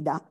da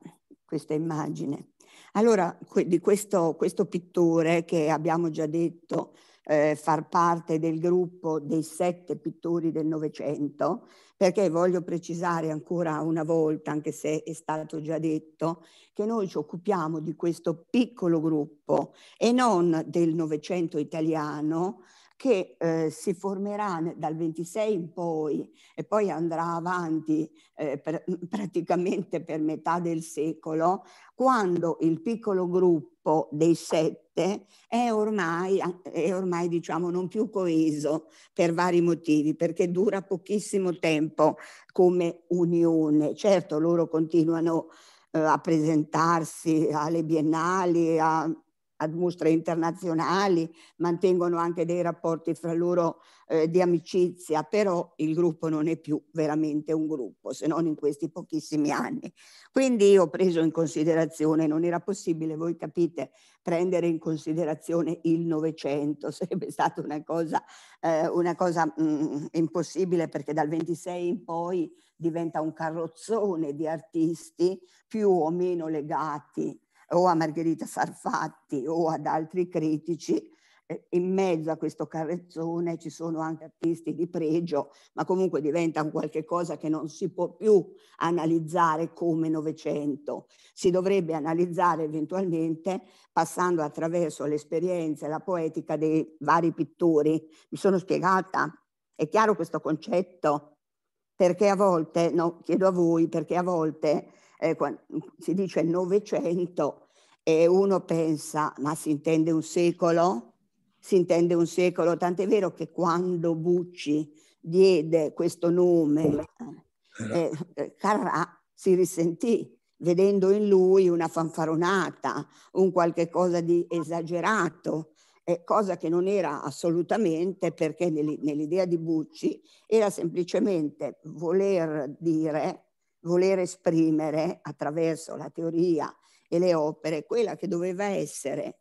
questa immagine. Allora, di questo, questo pittore che abbiamo già detto eh, far parte del gruppo dei sette pittori del Novecento, perché voglio precisare ancora una volta, anche se è stato già detto, che noi ci occupiamo di questo piccolo gruppo e non del Novecento italiano, che eh, si formerà dal 26 in poi e poi andrà avanti eh, per, praticamente per metà del secolo, quando il piccolo gruppo dei sette è ormai, è ormai diciamo, non più coeso per vari motivi, perché dura pochissimo tempo come unione. Certo, loro continuano eh, a presentarsi alle biennali, a ad mostre internazionali, mantengono anche dei rapporti fra loro eh, di amicizia, però il gruppo non è più veramente un gruppo, se non in questi pochissimi anni. Quindi ho preso in considerazione, non era possibile, voi capite, prendere in considerazione il Novecento, sarebbe stata una cosa, eh, una cosa mh, mm, impossibile perché dal 26 in poi diventa un carrozzone di artisti più o meno legati o a Margherita Farfatti o ad altri critici, eh, in mezzo a questo carrezzone ci sono anche artisti di pregio, ma comunque diventa un qualche cosa che non si può più analizzare come Novecento. Si dovrebbe analizzare eventualmente passando attraverso l'esperienza e la poetica dei vari pittori. Mi sono spiegata? È chiaro questo concetto? Perché a volte, no, chiedo a voi, perché a volte eh, si dice Novecento e uno pensa, ma si intende un secolo? Si intende un secolo, tant'è vero che quando Bucci diede questo nome, eh, eh, Carrà si risentì vedendo in lui una fanfaronata, un qualche cosa di esagerato, eh, cosa che non era assolutamente perché nell'idea di Bucci era semplicemente voler dire voler esprimere attraverso la teoria e le opere quella che doveva essere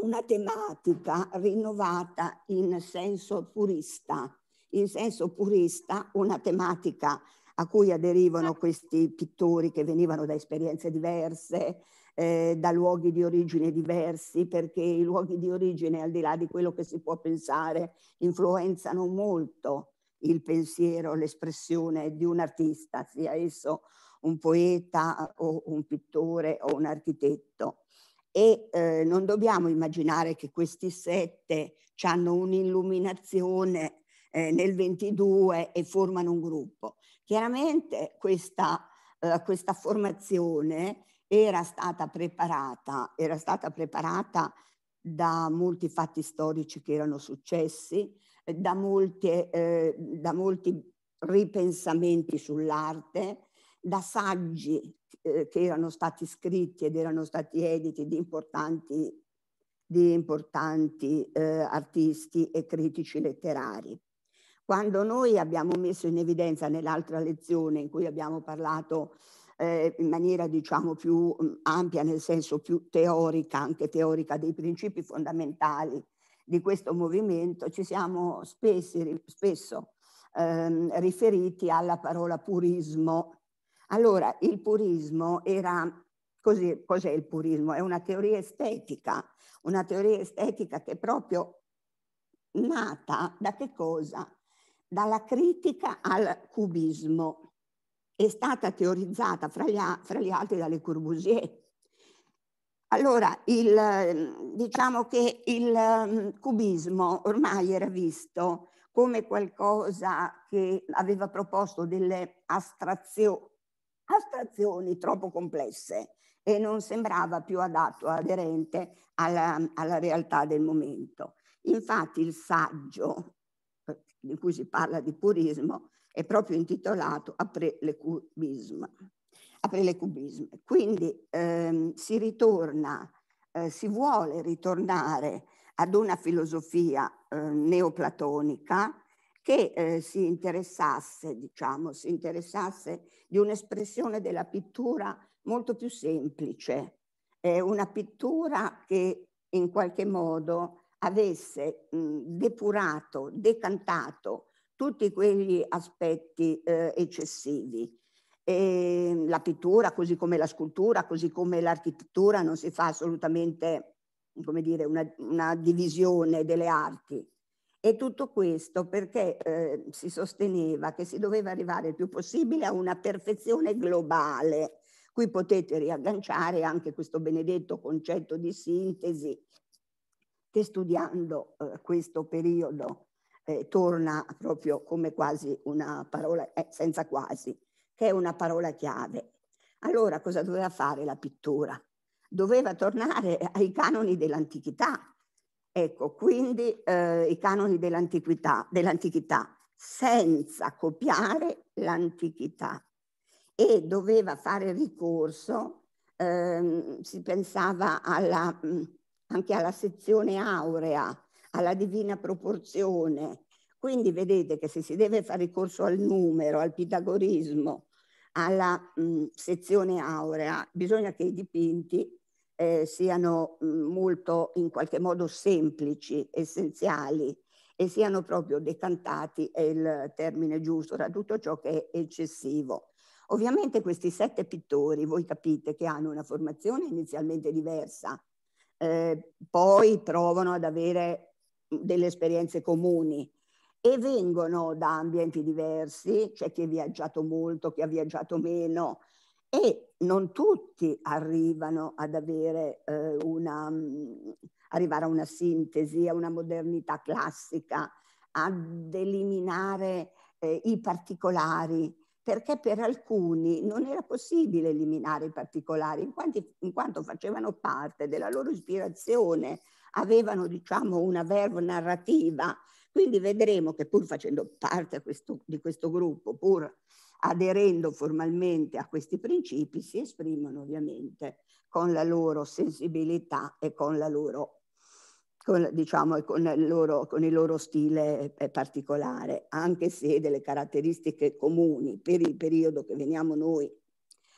una tematica rinnovata in senso purista, in senso purista una tematica a cui aderivano questi pittori che venivano da esperienze diverse, eh, da luoghi di origine diversi, perché i luoghi di origine, al di là di quello che si può pensare, influenzano molto il pensiero, l'espressione di un artista, sia esso un poeta o un pittore o un architetto. E eh, non dobbiamo immaginare che questi sette hanno un'illuminazione eh, nel 22 e formano un gruppo. Chiaramente questa, eh, questa formazione era stata preparata, era stata preparata da molti fatti storici che erano successi, eh, da, molte, eh, da molti ripensamenti sull'arte, da saggi eh, che erano stati scritti ed erano stati editi di importanti, di importanti eh, artisti e critici letterari. Quando noi abbiamo messo in evidenza nell'altra lezione in cui abbiamo parlato eh, in maniera diciamo più mm, ampia, nel senso più teorica, anche teorica dei principi fondamentali di questo movimento ci siamo spessi, spesso ehm, riferiti alla parola purismo. Allora, il purismo era così, cos'è il purismo? È una teoria estetica, una teoria estetica che è proprio nata da che cosa? Dalla critica al cubismo. È stata teorizzata fra gli, fra gli altri dalle Courbusier allora, il, ehm, diciamo che il ehm, cubismo ormai era visto come qualcosa che aveva proposto delle astrazio, astrazioni troppo complesse e non sembrava più adatto, aderente alla, alla realtà del momento. Infatti il saggio di cui si parla di purismo è proprio intitolato Après le cubisme aprile cubismo. Quindi ehm, si ritorna, eh, si vuole ritornare ad una filosofia eh, neoplatonica che eh, si interessasse, diciamo, si interessasse di un'espressione della pittura molto più semplice, una pittura che in qualche modo avesse mh, depurato, decantato tutti quegli aspetti eh, eccessivi e ehm, la pittura, così come la scultura, così come l'architettura, non si fa assolutamente come dire, una, una divisione delle arti. E tutto questo perché eh, si sosteneva che si doveva arrivare il più possibile a una perfezione globale. Qui potete riagganciare anche questo benedetto concetto di sintesi che studiando eh, questo periodo eh, torna proprio come quasi una parola, eh, senza quasi, che è una parola chiave. Allora cosa doveva fare la pittura? Doveva tornare ai canoni dell'antichità. Ecco, quindi eh, i canoni dell'antichità, dell'antichità senza copiare l'antichità e doveva fare ricorso, ehm, si pensava alla, mm, anche alla sezione aurea, alla divina proporzione. Quindi vedete che se si deve fare ricorso al numero, al pitagorismo, alla mh, mm, sezione aurea, bisogna che i dipinti eh, siano mh, mm, molto in qualche modo semplici, essenziali e siano proprio decantati, è il termine giusto, da tutto ciò che è eccessivo. Ovviamente questi sette pittori, voi capite che hanno una formazione inizialmente diversa, eh, poi provano ad avere mm, delle esperienze comuni, e vengono da ambienti diversi, c'è cioè chi ha viaggiato molto, chi ha viaggiato meno e non tutti arrivano ad avere eh, una, mm, arrivare a una sintesi, a una modernità classica, ad eliminare eh, i particolari, perché per alcuni non era possibile eliminare i particolari, in, quanti, in quanto facevano parte della loro ispirazione, avevano diciamo una verve narrativa quindi vedremo che pur facendo parte questo, di questo gruppo, pur aderendo formalmente a questi principi, si esprimono ovviamente con la loro sensibilità e con la loro con, diciamo, con, il loro, con il loro stile eh, particolare, anche se delle caratteristiche comuni per il periodo che veniamo noi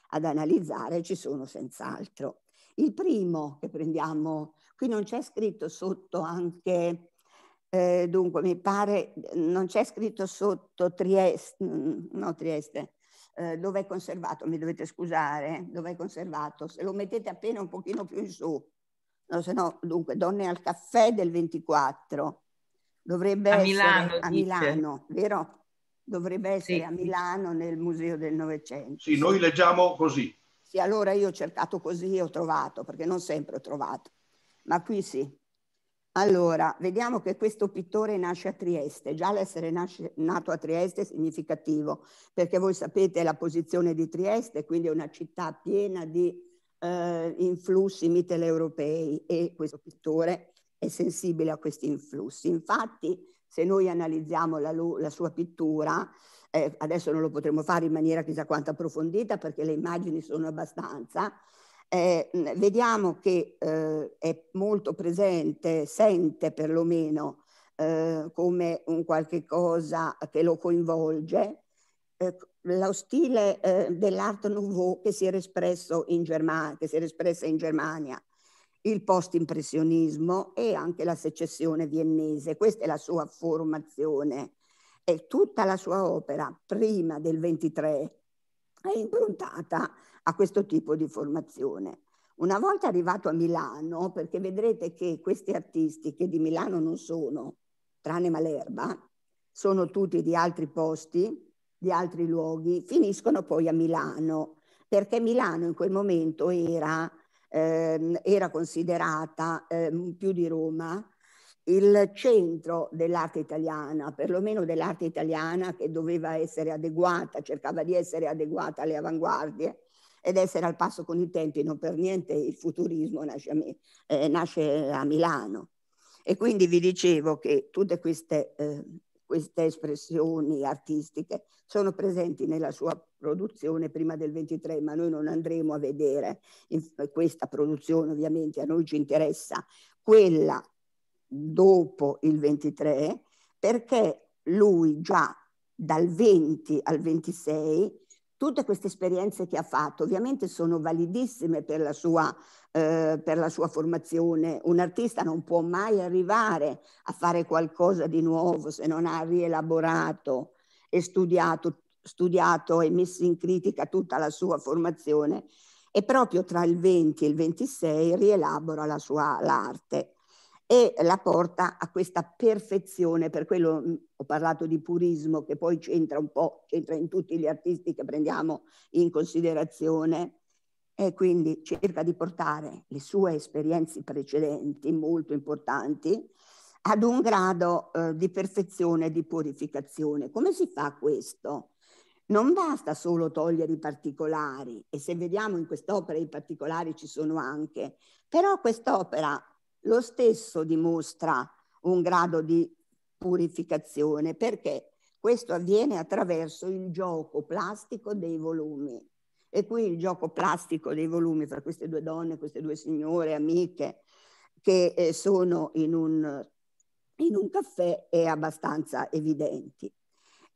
ad analizzare ci sono senz'altro. Il primo che prendiamo, qui non c'è scritto sotto anche eh, dunque, mi pare, non c'è scritto sotto Trieste, mm, no Trieste, eh, dove è conservato, mi dovete scusare, dove è conservato, se lo mettete appena un pochino più in su, no, se no, dunque, Donne al caffè del 24, dovrebbe a Milano, essere a dice. Milano, vero? Dovrebbe essere sì. a Milano nel Museo del Novecento. Sì, noi leggiamo così. Sì, allora io ho cercato così e ho trovato, perché non sempre ho trovato, ma qui sì. Allora, vediamo che questo pittore nasce a Trieste, già l'essere nasce, nato a Trieste è significativo, perché voi sapete la posizione di Trieste, quindi è una città piena di eh, influssi mitteleuropei e questo pittore è sensibile a questi influssi. Infatti, se noi analizziamo la, la sua pittura, eh, adesso non lo potremo fare in maniera chissà quanto approfondita perché le immagini sono abbastanza, eh, vediamo che eh, è molto presente, sente perlomeno eh, come un qualche cosa che lo coinvolge, eh, lo stile eh, dell'Art Nouveau che si era espresso in Germania, che si era espressa in Germania, il post-impressionismo e anche la secessione viennese. Questa è la sua formazione e tutta la sua opera prima del 23 è improntata a questo tipo di formazione. Una volta arrivato a Milano, perché vedrete che questi artisti, che di Milano non sono, tranne Malerba, sono tutti di altri posti, di altri luoghi, finiscono poi a Milano, perché Milano in quel momento era, eh, era considerata eh, più di Roma il centro dell'arte italiana, perlomeno dell'arte italiana che doveva essere adeguata, cercava di essere adeguata alle avanguardie ed essere al passo con i tempi, non per niente il futurismo nasce a, me, eh, nasce a Milano. E quindi vi dicevo che tutte queste, eh, queste espressioni artistiche sono presenti nella sua produzione prima del 23, ma noi non andremo a vedere questa produzione, ovviamente a noi ci interessa quella dopo il 23, perché lui già dal 20 al 26 tutte queste esperienze che ha fatto ovviamente sono validissime per la sua, eh, per la sua formazione. Un artista non può mai arrivare a fare qualcosa di nuovo se non ha rielaborato e studiato, studiato e messo in critica tutta la sua formazione e proprio tra il 20 e il 26 rielabora la sua l'arte e la porta a questa perfezione, per quello mm, ho parlato di purismo che poi c'entra un po', c'entra in tutti gli artisti che prendiamo in considerazione e quindi cerca di portare le sue esperienze precedenti molto importanti ad un grado eh, di perfezione, di purificazione. Come si fa questo? Non basta solo togliere i particolari e se vediamo in quest'opera i particolari ci sono anche, però quest'opera lo stesso dimostra un grado di purificazione perché questo avviene attraverso il gioco plastico dei volumi. E qui il gioco plastico dei volumi fra queste due donne, queste due signore, amiche, che eh, sono in un, in un caffè è abbastanza evidente.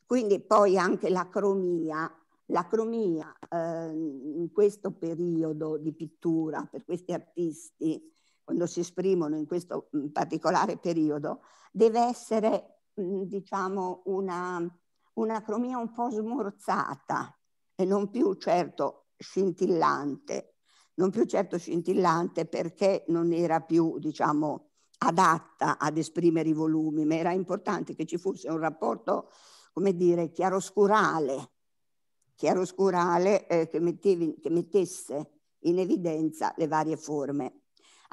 Quindi poi anche la cromia eh, in questo periodo di pittura per questi artisti quando si esprimono in questo mm, particolare periodo, deve essere, mm, diciamo, una, una cromia un po' smorzata e non più certo scintillante, non più certo scintillante perché non era più, diciamo, adatta ad esprimere i volumi, ma era importante che ci fosse un rapporto, come dire, chiaroscurale, chiaroscurale eh, che, mettevi, che mettesse in evidenza le varie forme.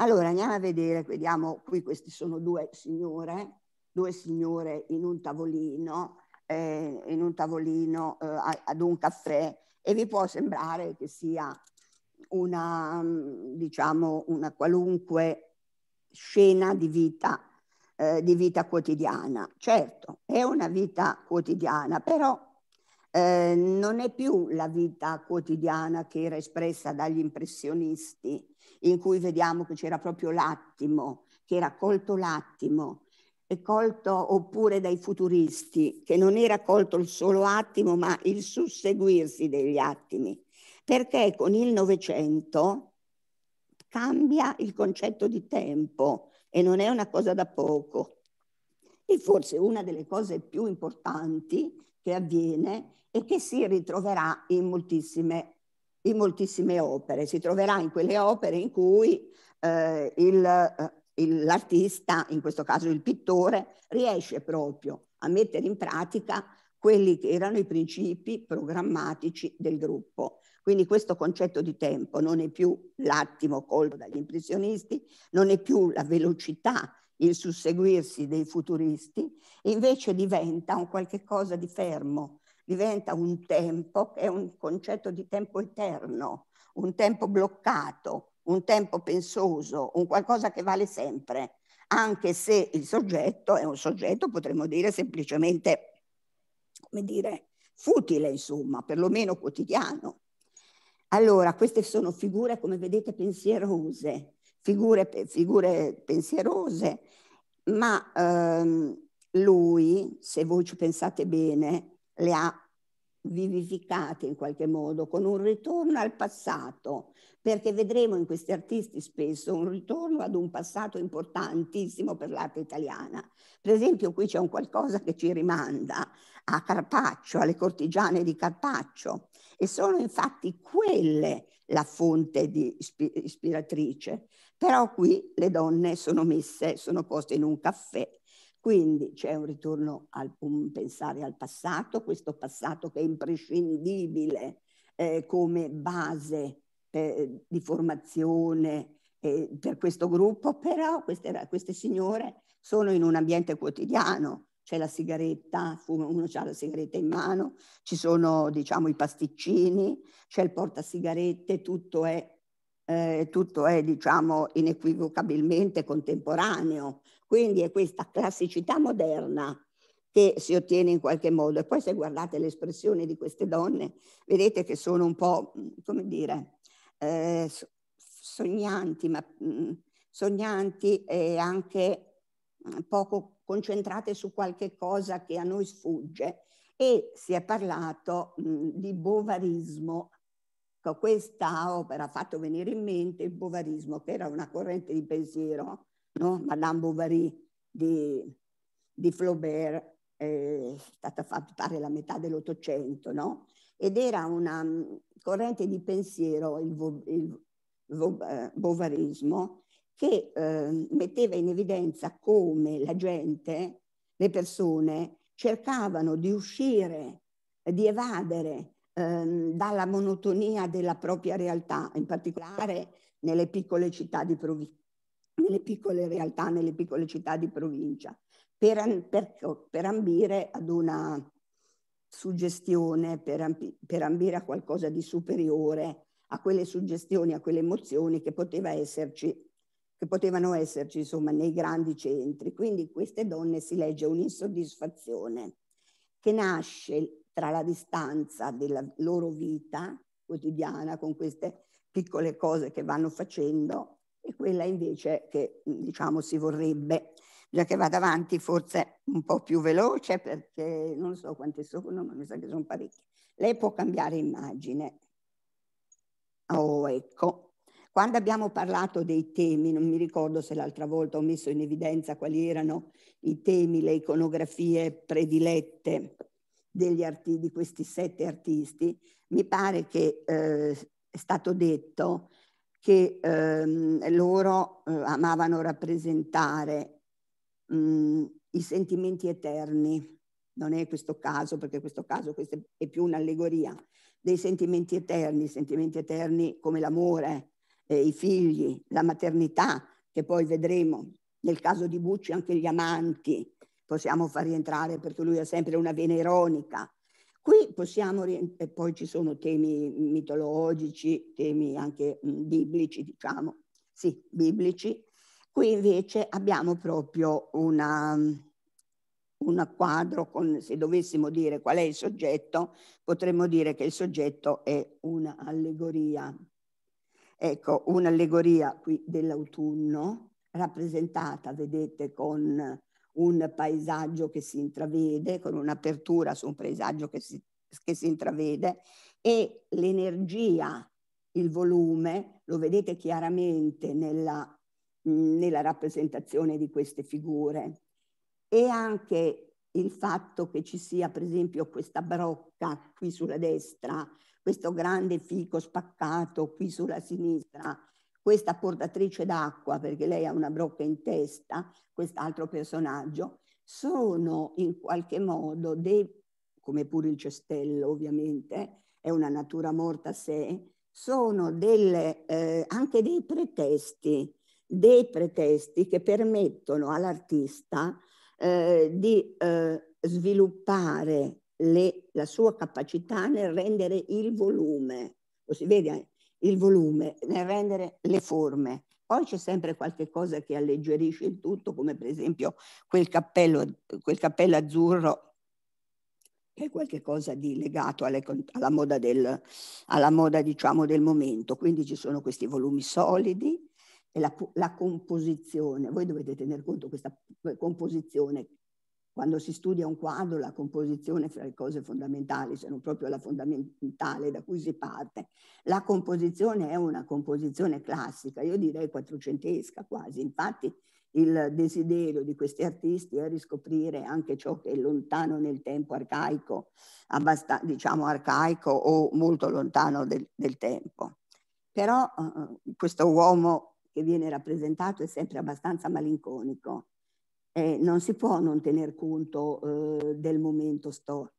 Allora andiamo a vedere, vediamo qui queste sono due signore, due signore in un tavolino, eh, in un tavolino eh, ad un caffè e vi può sembrare che sia una, diciamo, una qualunque scena di vita, eh, di vita quotidiana. Certo, è una vita quotidiana, però eh, non è più la vita quotidiana che era espressa dagli impressionisti in cui vediamo che c'era proprio l'attimo, che era colto l'attimo, e colto oppure dai futuristi, che non era colto il solo attimo, ma il susseguirsi degli attimi, perché con il Novecento cambia il concetto di tempo e non è una cosa da poco. E forse una delle cose più importanti che avviene e che si ritroverà in moltissime in moltissime opere, si troverà in quelle opere in cui eh, eh l'artista, in questo caso il pittore, riesce proprio a mettere in pratica quelli che erano i principi programmatici del gruppo. Quindi questo concetto di tempo non è più l'attimo colto dagli impressionisti, non è più la velocità, il susseguirsi dei futuristi, invece diventa un qualche cosa di fermo, diventa un tempo che è un concetto di tempo eterno, un tempo bloccato, un tempo pensoso, un qualcosa che vale sempre, anche se il soggetto è un soggetto, potremmo dire, semplicemente, come dire, futile, insomma, perlomeno quotidiano. Allora, queste sono figure, come vedete, pensierose, figure, figure pensierose, ma ehm, lui, se voi ci pensate bene, le ha vivificate in qualche modo con un ritorno al passato, perché vedremo in questi artisti spesso un ritorno ad un passato importantissimo per l'arte italiana. Per esempio qui c'è un qualcosa che ci rimanda a Carpaccio, alle cortigiane di Carpaccio e sono infatti quelle la fonte di ispiratrice, però qui le donne sono messe, sono poste in un caffè quindi c'è un ritorno al un pensare al passato, questo passato che è imprescindibile eh, come base eh, di formazione eh, per questo gruppo, però queste, queste, signore sono in un ambiente quotidiano, c'è la sigaretta, uno ha la sigaretta in mano, ci sono diciamo i pasticcini, c'è il portasigarette, tutto è, eh, tutto è diciamo inequivocabilmente contemporaneo, quindi è questa classicità moderna che si ottiene in qualche modo. E poi se guardate l'espressione di queste donne, vedete che sono un po', come dire, eh, sognanti, ma sognanti e anche poco concentrate su qualche cosa che a noi sfugge. E si è parlato mh, di bovarismo. Ecco, questa opera ha fatto venire in mente il bovarismo, che era una corrente di pensiero no? Madame Bovary di, di Flaubert, eh, è stata fatta pare la metà dell'Ottocento, no? Ed era una mm, corrente di pensiero, il, vo, il vo, eh, bovarismo, che eh, metteva in evidenza come la gente, le persone, cercavano di uscire, di evadere ehm, dalla monotonia della propria realtà, in particolare nelle piccole città di, provi- nelle piccole realtà, nelle piccole città di provincia, per, per, per ambire ad una suggestione, per, per, ambire a qualcosa di superiore a quelle suggestioni, a quelle emozioni che, poteva esserci, che potevano esserci insomma, nei grandi centri. Quindi queste donne si legge un'insoddisfazione che nasce tra la distanza della loro vita quotidiana con queste piccole cose che vanno facendo quella invece che diciamo si vorrebbe. Già che vado avanti forse un po' più veloce perché non so quante sono, ma mi sa che sono parecchie. Lei può cambiare immagine. Oh, ecco. Quando abbiamo parlato dei temi, non mi ricordo se l'altra volta ho messo in evidenza quali erano i temi, le iconografie predilette arti, di questi sette artisti, mi pare che eh, è stato detto che ehm, loro eh, amavano rappresentare mh, mm, i sentimenti eterni. Non è questo caso, perché questo caso questo è più un'allegoria dei sentimenti eterni, sentimenti eterni come l'amore, eh, i figli, la maternità, che poi vedremo nel caso di Bucci anche gli amanti possiamo far rientrare perché lui ha sempre una vena ironica Qui possiamo, e poi ci sono temi mitologici, temi anche biblici, diciamo, sì, biblici. Qui invece abbiamo proprio un quadro con, se dovessimo dire qual è il soggetto, potremmo dire che il soggetto è un'allegoria. Ecco, un'allegoria qui dell'autunno, rappresentata, vedete, con un paesaggio che si intravede, con un'apertura su un paesaggio che si, che si intravede e l'energia, il volume, lo vedete chiaramente nella, nella rappresentazione di queste figure e anche il fatto che ci sia per esempio questa brocca qui sulla destra, questo grande fico spaccato qui sulla sinistra, questa portatrice d'acqua, perché lei ha una brocca in testa, quest'altro personaggio, sono in qualche modo dei, come pure il cestello ovviamente, è una natura morta a sé, sono delle, eh, anche dei pretesti, dei pretesti che permettono all'artista eh, di eh, sviluppare le, la sua capacità nel rendere il volume. Lo si vede il volume, nel rendere le forme. Poi c'è sempre qualche cosa che alleggerisce il tutto, come per esempio quel cappello, quel cappello azzurro, che è qualcosa di legato alle, alla moda, del, alla moda diciamo, del momento. Quindi ci sono questi volumi solidi, e la, la, composizione. Voi dovete tener conto di questa composizione quando si studia un quadro, la composizione fra le cose fondamentali, se non proprio la fondamentale da cui si parte, la composizione è una composizione classica, io direi quattrocentesca quasi. Infatti il desiderio di questi artisti è riscoprire anche ciò che è lontano nel tempo arcaico, diciamo arcaico o molto lontano del, del tempo. Però eh, eh questo uomo che viene rappresentato è sempre abbastanza malinconico eh, non si può non tener conto eh, del momento stor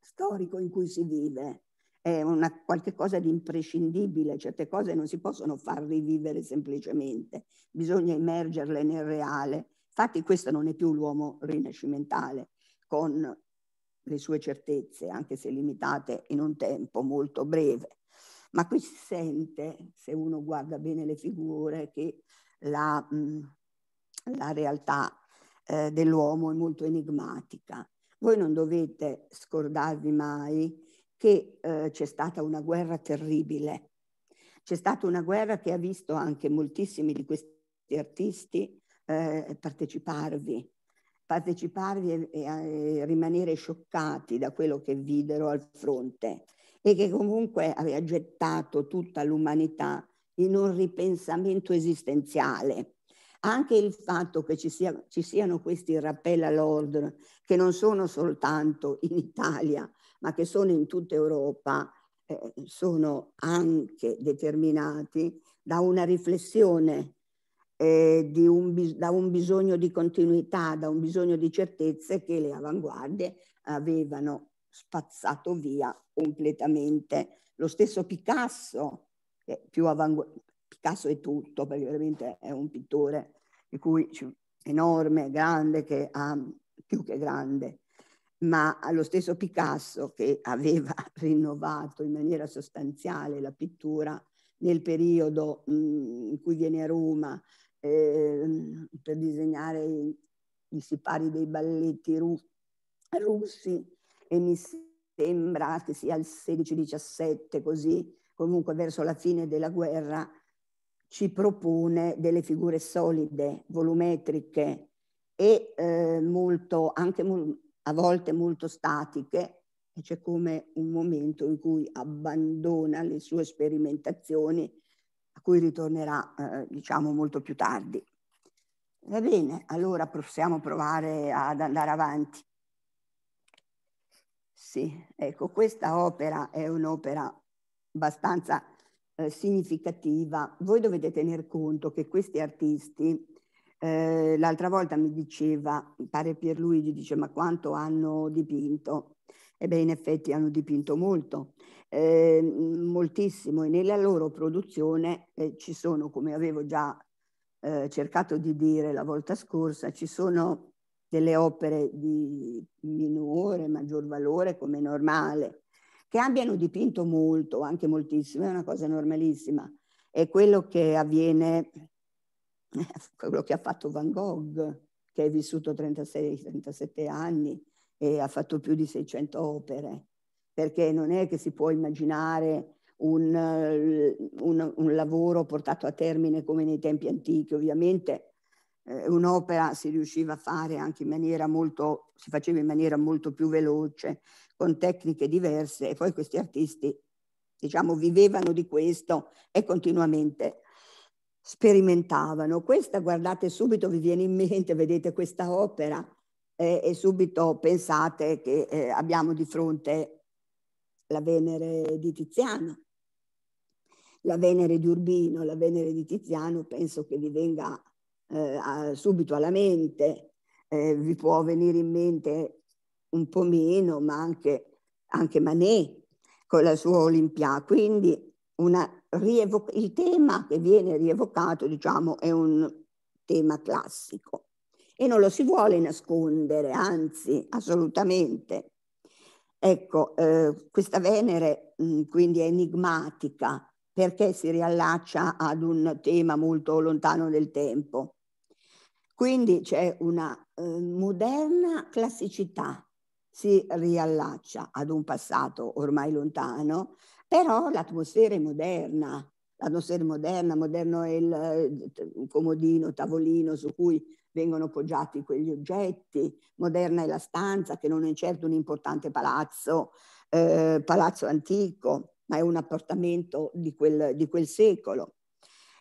storico in cui si vive. È una, qualche cosa di imprescindibile, certe cose non si possono far rivivere semplicemente, bisogna immergerle nel reale. Infatti questo non è più l'uomo rinascimentale, con le sue certezze, anche se limitate in un tempo molto breve. Ma qui si sente, se uno guarda bene le figure, che la, la realtà eh, dell'uomo è molto enigmatica. Voi non dovete scordarvi mai che eh, c'è stata una guerra terribile, c'è stata una guerra che ha visto anche moltissimi di questi artisti eh, parteciparvi, parteciparvi e, e, e rimanere scioccati da quello che videro al fronte e che comunque aveva gettato tutta l'umanità in un ripensamento esistenziale anche il fatto che ci, sia, ci siano questi rappelli all'ordine, che non sono soltanto in Italia, ma che sono in tutta Europa, eh, sono anche determinati da una riflessione, eh, un, da un bisogno di continuità, da un bisogno di certezze che le avanguardie avevano spazzato via completamente. Lo stesso Picasso, più più, Picasso è tutto, perché veramente è un pittore di cui enorme, grande, che ha più che grande, ma allo stesso Picasso che aveva rinnovato in maniera sostanziale la pittura nel periodo mm, in cui viene a Roma eh, per disegnare i, i, sipari dei balletti russi e mi sembra che sia il 16-17 così, comunque verso la fine della guerra, ci propone delle figure solide, volumetriche e eh, molto, anche a volte molto statiche, e c'è come un momento in cui abbandona le sue sperimentazioni, a cui ritornerà eh, diciamo molto più tardi. Va bene, allora possiamo provare ad andare avanti. Sì, ecco, questa opera è un'opera abbastanza eh, significativa, voi dovete tener conto che questi artisti, eh, l'altra volta mi diceva, mi pare Pierluigi, dice ma quanto hanno dipinto? Ebbene, in effetti hanno dipinto molto, eh, moltissimo, e nella loro produzione eh, ci sono, come avevo già eh, cercato di dire la volta scorsa, ci sono delle opere di minore, maggior valore, come normale, che abbiano dipinto molto, anche moltissimo, è una cosa normalissima. È quello che avviene, quello che ha fatto Van Gogh, che è vissuto 36-37 anni e ha fatto più di 600 opere, perché non è che si può immaginare un, eh, un, un lavoro portato a termine come nei tempi antichi, ovviamente eh, un'opera si riusciva a fare anche in maniera molto, si faceva in maniera molto più veloce, con tecniche diverse e poi questi artisti, diciamo, vivevano di questo e continuamente sperimentavano. Questa, guardate, subito vi viene in mente, vedete questa opera eh, e subito pensate che eh, abbiamo di fronte la Venere di Tiziano, la Venere di Urbino, la Venere di Tiziano, penso che vi venga eh, subito alla mente, eh, vi può venire in mente un po' meno, ma anche, anche Manet con la sua Olimpia. Quindi una, il tema che viene rievocato, diciamo, è un tema classico e non lo si vuole nascondere, anzi, assolutamente. Ecco, eh, questa Venere mh, mm, quindi è enigmatica perché si riallaccia ad un tema molto lontano del tempo. Quindi c'è una eh, moderna classicità, si riallaccia ad un passato ormai lontano, però l'atmosfera è moderna, l'atmosfera è moderna, moderno è il, eh, il comodino, tavolino su cui vengono poggiati quegli oggetti, moderna è la stanza che non è certo un importante palazzo, eh, palazzo antico, ma è un appartamento di quel, di quel secolo.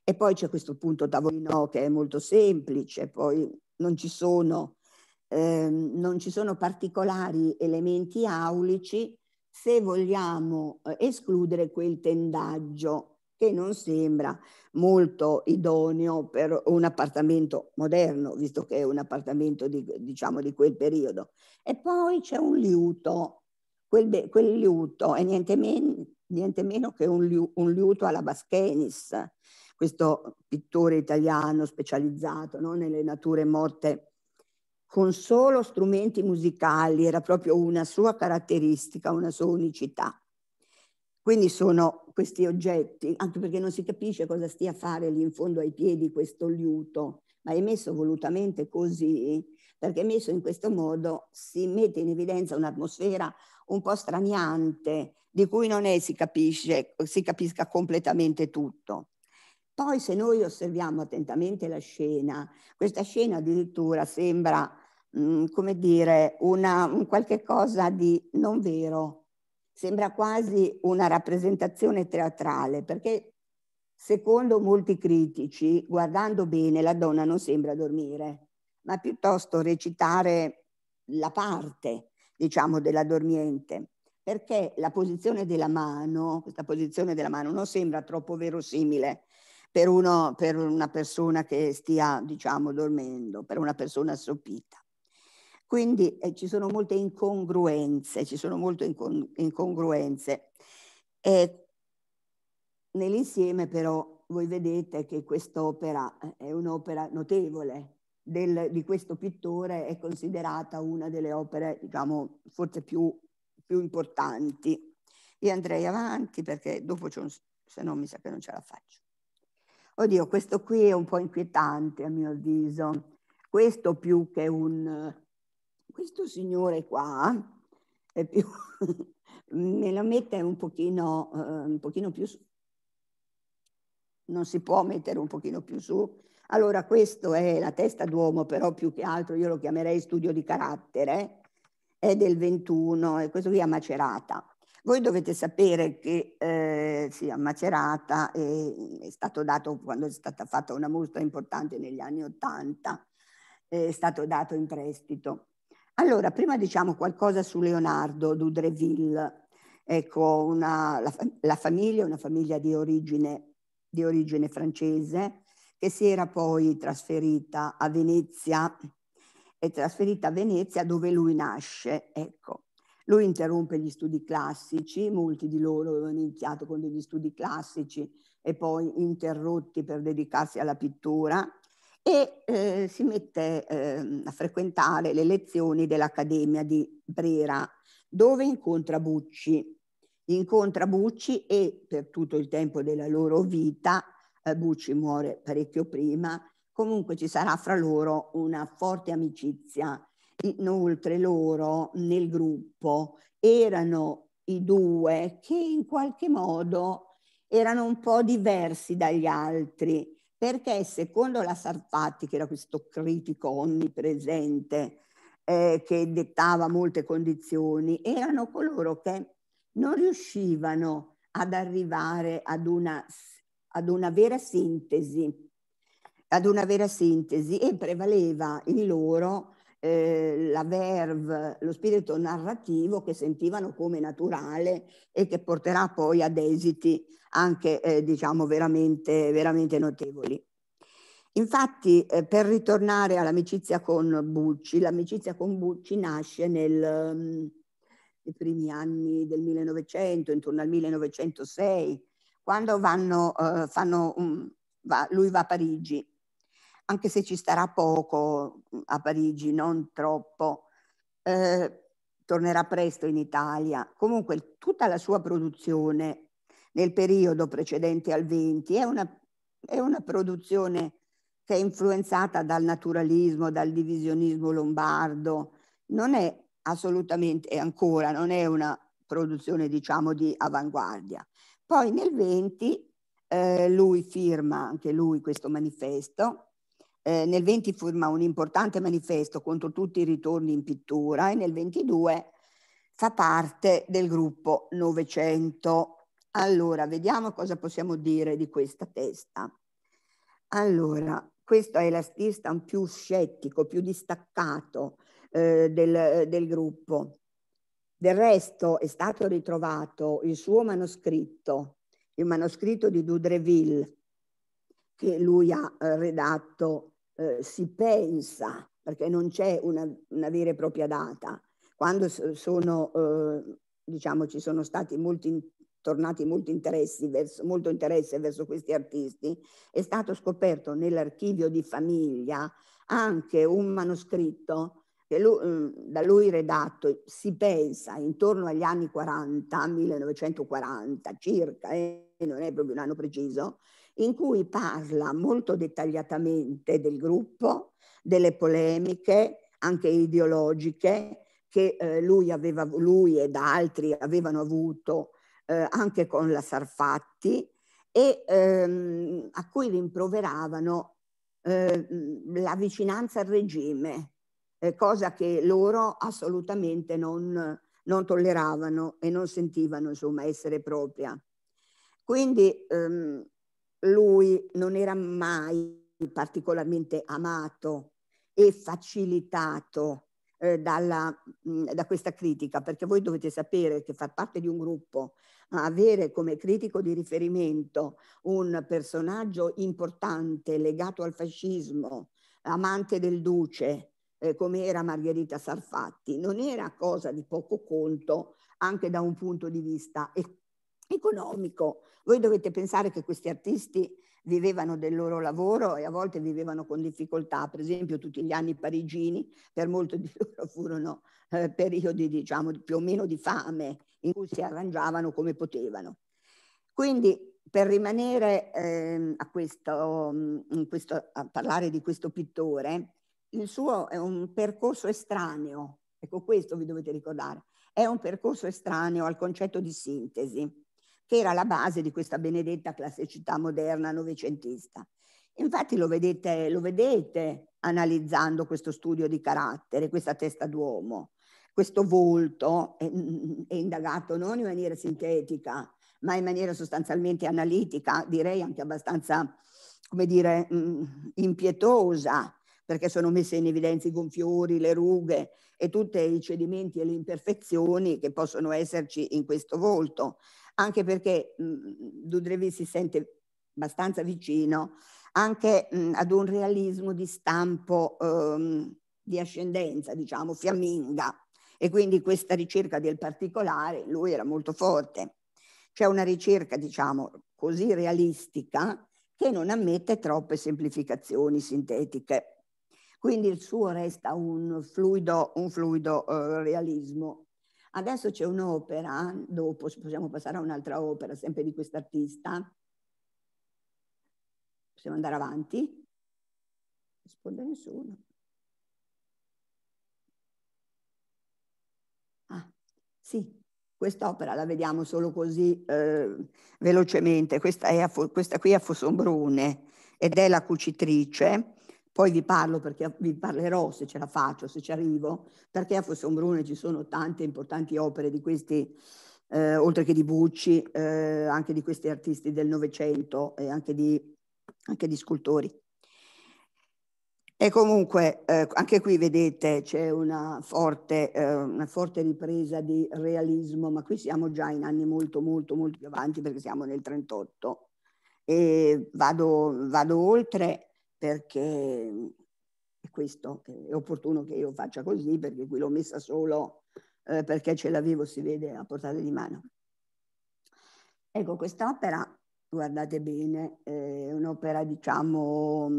E poi c'è questo punto tavolino che è molto semplice, poi non ci sono, ehm, non ci sono particolari elementi aulici se vogliamo eh, escludere quel tendaggio che non sembra molto idoneo per un appartamento moderno, visto che è un appartamento di, diciamo, di quel periodo. E poi c'è un liuto, quel, quel liuto è niente, men niente meno che un, liu un, liuto alla Baschenis, questo pittore italiano specializzato no? nelle nature morte con solo strumenti musicali, era proprio una sua caratteristica, una sua unicità. Quindi sono questi oggetti, anche perché non si capisce cosa stia a fare lì in fondo ai piedi questo liuto, ma è messo volutamente così, perché messo in questo modo si mette in evidenza un'atmosfera un po' straniante, di cui non è, si, capisce, si capisca completamente tutto. Poi se noi osserviamo attentamente la scena, questa scena addirittura sembra, mh, mm, come dire, una, un qualche cosa di non vero, sembra quasi una rappresentazione teatrale, perché secondo molti critici, guardando bene, la donna non sembra dormire, ma piuttosto recitare la parte, diciamo, della dormiente perché la posizione della mano, questa posizione della mano non sembra troppo verosimile per, uno, per una persona che stia, diciamo, dormendo, per una persona assopita. Quindi eh, ci sono molte incongruenze, ci sono molte incongruenze. E nell'insieme però voi vedete che quest'opera eh, è un'opera notevole del, di questo pittore, è considerata una delle opere, diciamo, forse più, più importanti. Io andrei avanti perché dopo c'è un, se no mi sa che non ce la faccio. Oddio, questo qui è un po' inquietante a mio avviso. Questo più che un... Questo signore qua è più... me lo mette un pochino, eh, un pochino più su. Non si può mettere un pochino più su. Allora, questo è la testa d'uomo, però più che altro io lo chiamerei studio di carattere, eh, è del 21 e questo qui è a Macerata. Voi dovete sapere che eh, sì, a Macerata è, eh, è, stato dato, quando è stata fatta una mostra importante negli anni Ottanta, eh, è stato dato in prestito. Allora, prima diciamo qualcosa su Leonardo Dudreville. Ecco, una, la, la, famiglia è una famiglia di origine, di origine francese che si era poi trasferita a Venezia, è trasferita a Venezia dove lui nasce, ecco. Lui interrompe gli studi classici, molti di loro avevano iniziato con degli studi classici e poi interrotti per dedicarsi alla pittura e eh, si mette eh, a frequentare le lezioni dell'Accademia di Brera dove incontra Bucci. Incontra Bucci e per tutto il tempo della loro vita, eh, Bucci muore parecchio prima, comunque ci sarà fra loro una forte amicizia Inoltre loro nel gruppo erano i due che in qualche modo erano un po' diversi dagli altri, perché secondo la Sarfatti, che era questo critico onnipresente eh, che dettava molte condizioni, erano coloro che non riuscivano ad arrivare ad una, ad una vera sintesi, ad una vera sintesi e prevaleva il loro eh, la verve, lo spirito narrativo che sentivano come naturale e che porterà poi ad esiti anche eh, diciamo veramente, veramente, notevoli. Infatti, eh, per ritornare all'amicizia con Bucci, l'amicizia con Bucci nasce nel, um, nei primi anni del 1900, intorno al 1906, quando vanno, eh, fanno, um, va, lui va a Parigi anche se ci starà poco mm, a Parigi, non troppo, eh, tornerà presto in Italia. Comunque tutta la sua produzione nel periodo precedente al 20 è una, è una produzione che è influenzata dal naturalismo, dal divisionismo lombardo, non è assolutamente ancora, non è una produzione diciamo di avanguardia. Poi nel 20 eh, lui firma anche lui questo manifesto eh, nel 20 firma un importante manifesto contro tutti i ritorni in pittura e nel 22 fa parte del gruppo Novecento. Allora, vediamo cosa possiamo dire di questa testa. Allora, questo è l'artista più scettico, più distaccato eh, del, del gruppo. Del resto è stato ritrovato il suo manoscritto, il manoscritto di Doudreville, che lui ha eh, redatto eh, si pensa, perché non c'è una, una, vera e propria data, quando sono, eh, diciamo, ci sono stati molti tornati molto, verso, molto interesse verso questi artisti, è stato scoperto nell'archivio di famiglia anche un manoscritto che lui, mm, da lui redatto, si pensa intorno agli anni 40, 1940 circa, eh, non è proprio un anno preciso, in cui parla molto dettagliatamente del gruppo, delle polemiche, anche ideologiche, che eh, lui, aveva, lui ed altri avevano avuto eh, anche con la Sarfatti e ehm, a cui rimproveravano eh, la vicinanza al regime, eh, cosa che loro assolutamente non, non tolleravano e non sentivano insomma essere propria. Quindi ehm, lui non era mai particolarmente amato e facilitato eh, dalla, mh, mm, da questa critica, perché voi dovete sapere che far parte di un gruppo, avere come critico di riferimento un personaggio importante legato al fascismo, amante del duce, eh, come era Margherita Sarfatti, non era cosa di poco conto anche da un punto di vista e economico. Voi dovete pensare che questi artisti vivevano del loro lavoro e a volte vivevano con difficoltà, per esempio tutti gli anni parigini, per molto di loro furono eh, periodi diciamo più o meno di fame in cui si arrangiavano come potevano. Quindi per rimanere eh, a, questo, questo, a parlare di questo pittore, il suo è un percorso estraneo, ecco questo vi dovete ricordare, è un percorso estraneo al concetto di sintesi che era la base di questa benedetta classicità moderna novecentista. Infatti lo vedete, lo vedete analizzando questo studio di carattere, questa testa d'uomo, questo volto è, è indagato non in maniera sintetica, ma in maniera sostanzialmente analitica, direi anche abbastanza, come dire, mh, mm, impietosa, perché sono messe in evidenza i gonfiori, le rughe e tutti i cedimenti e le imperfezioni che possono esserci in questo volto anche perché mhmm, Dudrevi si sente abbastanza vicino anche mh, mhmm, ad un realismo di stampo ehm, di ascendenza, diciamo, fiamminga. E quindi questa ricerca del particolare, lui era molto forte. C'è una ricerca, diciamo, così realistica che non ammette troppe semplificazioni sintetiche. Quindi il suo resta un fluido, un fluido eh, realismo Adesso c'è un'opera, dopo possiamo passare a un'altra opera, sempre di quest'artista. Possiamo andare avanti? Non risponde nessuno. Ah, sì, quest'opera la vediamo solo così eh, velocemente. Questa, è a, questa qui è a Fossombrune ed è la cucitrice poi vi parlo perché vi parlerò se ce la faccio, se ci arrivo, perché a Fossombrune ci sono tante importanti opere di questi, eh, oltre che di Bucci, eh, anche di questi artisti del Novecento e anche di, anche di scultori. E comunque eh, anche qui vedete c'è una forte, eh, una forte, ripresa di realismo, ma qui siamo già in anni molto molto molto più avanti perché siamo nel 38. E vado, vado oltre perché questo è opportuno che io faccia così perché qui l'ho messa solo eh, perché ce l'avevo, si vede a portata di mano. Ecco, quest'opera, guardate bene, è un'opera, diciamo,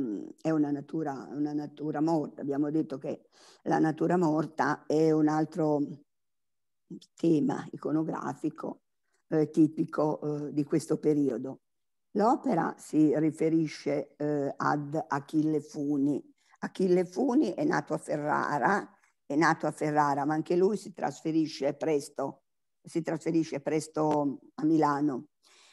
è una natura, una natura morta. Abbiamo detto che la natura morta è un altro tema iconografico eh, tipico eh, di questo periodo. L'opera si riferisce eh, ad Achille Funi. Achille Funi è nato a Ferrara, è nato a Ferrara, ma anche lui si trasferisce presto, si trasferisce presto a Milano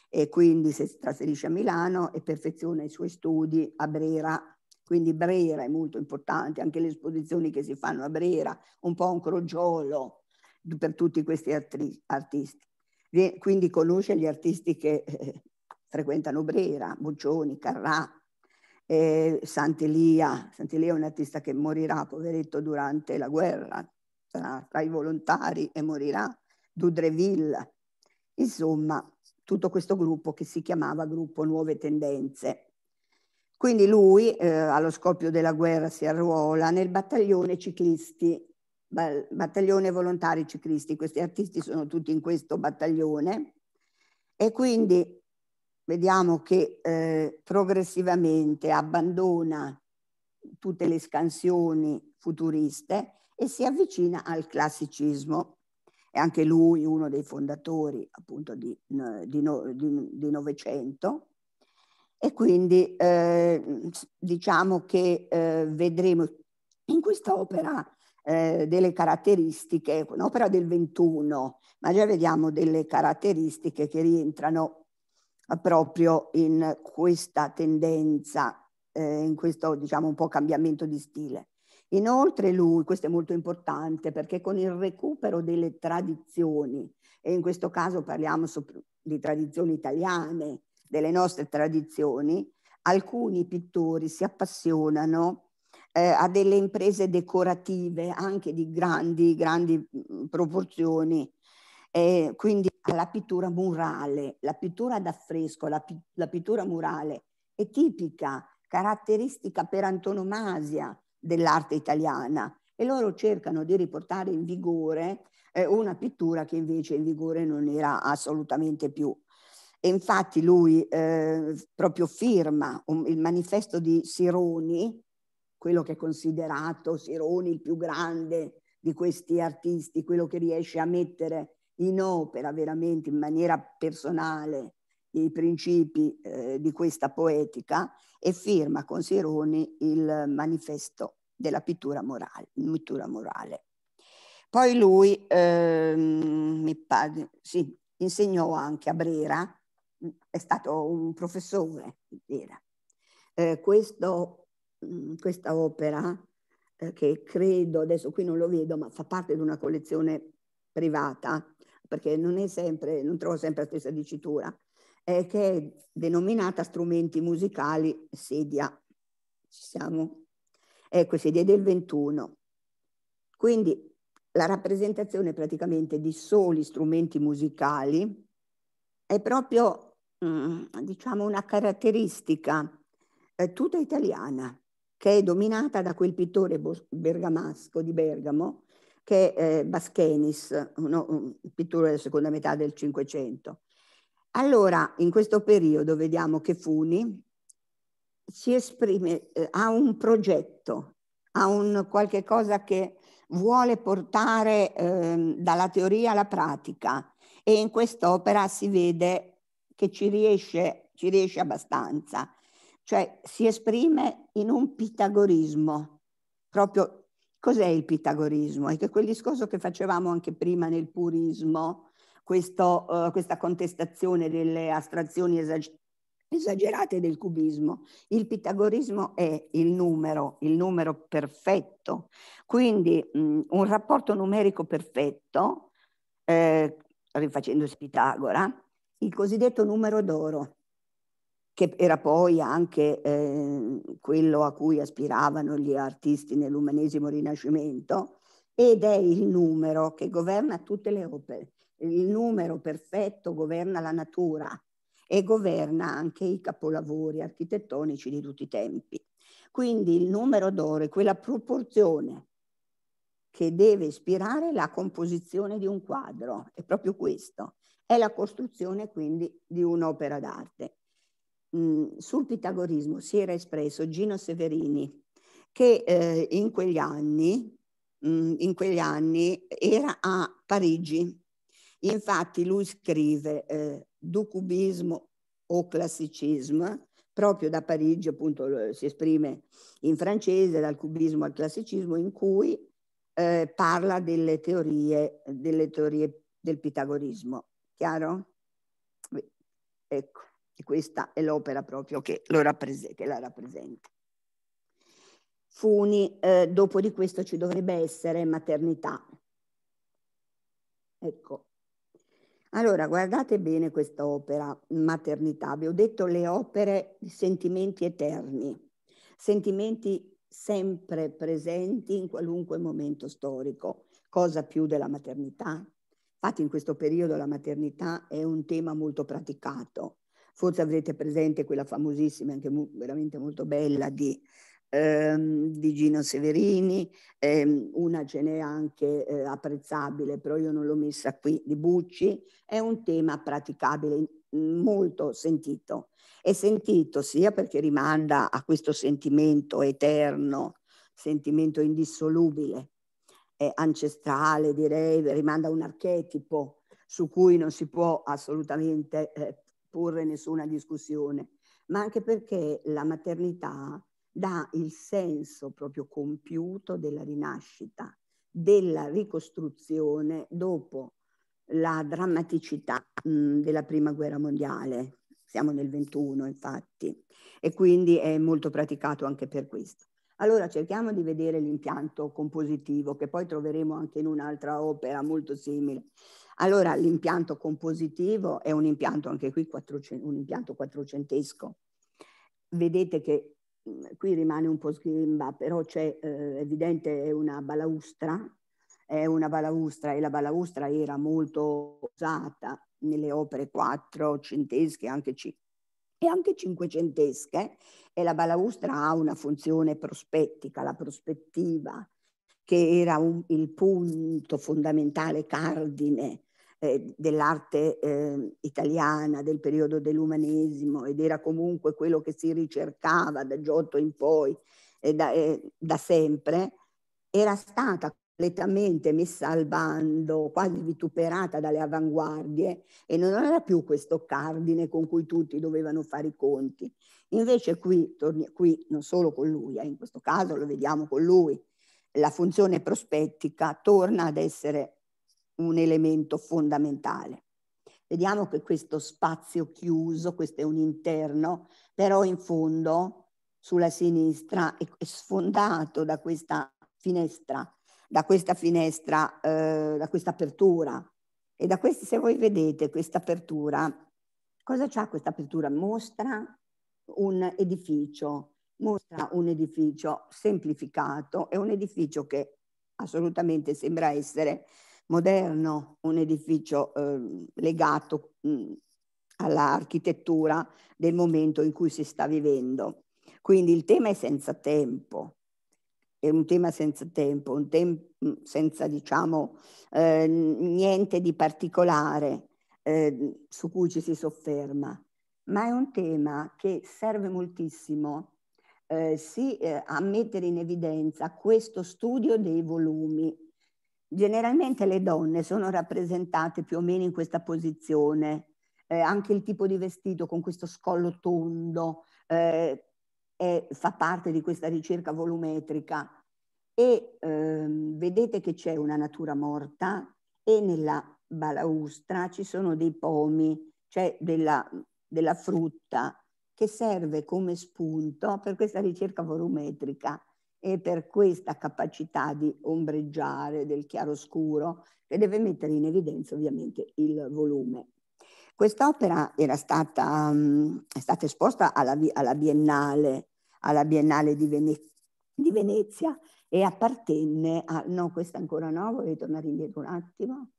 e quindi si trasferisce a Milano e perfeziona i suoi studi a Brera. Quindi Brera è molto importante, anche le esposizioni che si fanno a Brera, un po' un crogiolo per tutti questi artisti. Quindi conosce gli artisti che eh, frequentano Brera, Boccioni, Carrà, eh, Sant'Elia. Sant'Elia è un artista che morirà, poveretto, durante la guerra, sarà tra i volontari e morirà, Dudreville. Insomma, tutto questo gruppo che si chiamava Gruppo Nuove Tendenze. Quindi lui, eh, allo scoppio della guerra, si arruola nel battaglione ciclisti, battaglione volontari ciclisti, questi artisti sono tutti in questo battaglione, e quindi vediamo che eh, progressivamente abbandona tutte le scansioni futuriste e si avvicina al classicismo. È anche lui uno dei fondatori appunto di, di, di, di Novecento e quindi eh, diciamo che eh, vedremo in quest'opera eh, delle caratteristiche, un'opera del 21, ma già vediamo delle caratteristiche che rientrano eh, proprio in questa tendenza, eh, in questo diciamo un po' cambiamento di stile. Inoltre lui, questo è molto importante perché con il recupero delle tradizioni, e in questo caso parliamo di tradizioni italiane, delle nostre tradizioni, alcuni pittori si appassionano eh, a delle imprese decorative anche di grandi, grandi mm, proporzioni eh, quindi alla pittura murale. La pittura d'affresco, la, la pittura murale è tipica, caratteristica per antonomasia dell'arte italiana e loro cercano di riportare in vigore eh, una pittura che invece in vigore non era assolutamente più. E infatti lui eh, proprio firma un, il manifesto di Sironi, quello che è considerato Sironi il più grande di questi artisti, quello che riesce a mettere in opera veramente in maniera personale i principi eh, di questa poetica e firma con Sironi il manifesto della pittura morale. Pittura morale. Poi lui ehm, mi pare, sì, insegnò anche a Brera, è stato un professore di Brera. Eh, questo, mm, questa opera eh, che credo, adesso qui non lo vedo, ma fa parte di una collezione privata, perché non, sempre, non trovo sempre la stessa dicitura, eh, che è denominata strumenti musicali sedia. Ci siamo? Ecco, sedia del 21. Quindi la rappresentazione praticamente di soli strumenti musicali è proprio, mh, mm, diciamo, una caratteristica eh, tutta italiana che è dominata da quel pittore bergamasco di Bergamo che eh, Baschenis, uno, pittura della seconda metà del Cinquecento. Allora, in questo periodo vediamo che Funi si esprime, eh, ha un progetto, ha un qualche cosa che vuole portare eh, dalla teoria alla pratica e in quest'opera si vede che ci riesce, ci riesce abbastanza, cioè si esprime in un pitagorismo, proprio Cos'è il pitagorismo? È che quel discorso che facevamo anche prima nel purismo, questo, uh, questa contestazione delle astrazioni esagerate, del cubismo. Il pitagorismo è il numero, il numero perfetto, quindi mh, mm, un rapporto numerico perfetto, eh, rifacendosi Pitagora, il cosiddetto numero d'oro che era poi anche eh, quello a cui aspiravano gli artisti nell'umanesimo rinascimento, ed è il numero che governa tutte le opere. Il numero perfetto governa la natura e governa anche i capolavori architettonici di tutti i tempi. Quindi il numero d'oro è quella proporzione che deve ispirare la composizione di un quadro, è proprio questo, è la costruzione quindi di un'opera d'arte sul pitagorismo si era espresso Gino Severini, che eh, in, quegli anni, mh, in quegli anni era a Parigi. Infatti lui scrive eh, cubismo o classicismo, proprio da Parigi appunto si esprime in francese, dal cubismo al classicismo, in cui eh, parla delle teorie, delle teorie del pitagorismo. Chiaro? Ecco. E questa è l'opera proprio che, rapprese- che la rappresenta. Funi, eh, dopo di questo ci dovrebbe essere maternità. Ecco. Allora, guardate bene questa opera, maternità. Vi ho detto le opere di sentimenti eterni, sentimenti sempre presenti in qualunque momento storico. Cosa più della maternità? Infatti in questo periodo la maternità è un tema molto praticato. Forse avrete presente quella famosissima, anche veramente molto bella, di, ehm, di Gino Severini, ehm, una ce n'è anche eh, apprezzabile, però io non l'ho messa qui, di Bucci. È un tema praticabile, mm, molto sentito. È sentito sia perché rimanda a questo sentimento eterno, sentimento indissolubile, eh, ancestrale direi, rimanda a un archetipo su cui non si può assolutamente eh, porre nessuna discussione, ma anche perché la maternità dà il senso proprio compiuto della rinascita, della ricostruzione dopo la drammaticità mh, della prima guerra mondiale. Siamo nel 21 infatti e quindi è molto praticato anche per questo. Allora cerchiamo di vedere l'impianto compositivo che poi troveremo anche in un'altra opera molto simile allora l'impianto compositivo è un impianto anche qui un impianto quattrocentesco. Vedete che mm, qui rimane un po' schimba, però c'è eh, evidente una balaustra, è una balaustra e la balaustra era molto usata nelle opere quattrocentesche, anche cinque e anche cinquecentesche e la balaustra ha una funzione prospettica, la prospettiva che era un, il punto fondamentale, cardine eh, dell'arte eh, italiana del periodo dell'umanesimo ed era comunque quello che si ricercava da Giotto in poi e eh, da, eh, da sempre, era stata completamente messa al bando, quasi vituperata dalle avanguardie e non era più questo cardine con cui tutti dovevano fare i conti. Invece qui, qui non solo con lui, eh, in questo caso lo vediamo con lui, la funzione prospettica torna ad essere un elemento fondamentale. Vediamo che questo spazio chiuso, questo è un interno, però in fondo sulla sinistra è sfondato da questa finestra, da questa finestra, eh, da questa apertura. E da questi, se voi vedete questa apertura, cosa c'ha questa apertura? Mostra un edificio, mostra un edificio semplificato, è un edificio che assolutamente sembra essere moderno, un edificio eh, legato mh, all'architettura del momento in cui si sta vivendo. Quindi il tema è senza tempo, è un tema senza tempo, un tema senza diciamo eh, niente di particolare eh, su cui ci si sofferma, ma è un tema che serve moltissimo eh, sì, eh, a mettere in evidenza questo studio dei volumi Generalmente le donne sono rappresentate più o meno in questa posizione, eh, anche il tipo di vestito con questo scollo tondo eh, è, fa parte di questa ricerca volumetrica e ehm, vedete che c'è una natura morta e nella balaustra ci sono dei pomi, cioè della, della frutta che serve come spunto per questa ricerca volumetrica e per questa capacità di ombreggiare del chiaroscuro che deve mettere in evidenza ovviamente il volume. Quest'opera era stata, mm, è stata esposta alla, alla, Biennale, alla Biennale di, Vene, di, Venezia e appartenne a... No, questa ancora no, vorrei tornare indietro un attimo.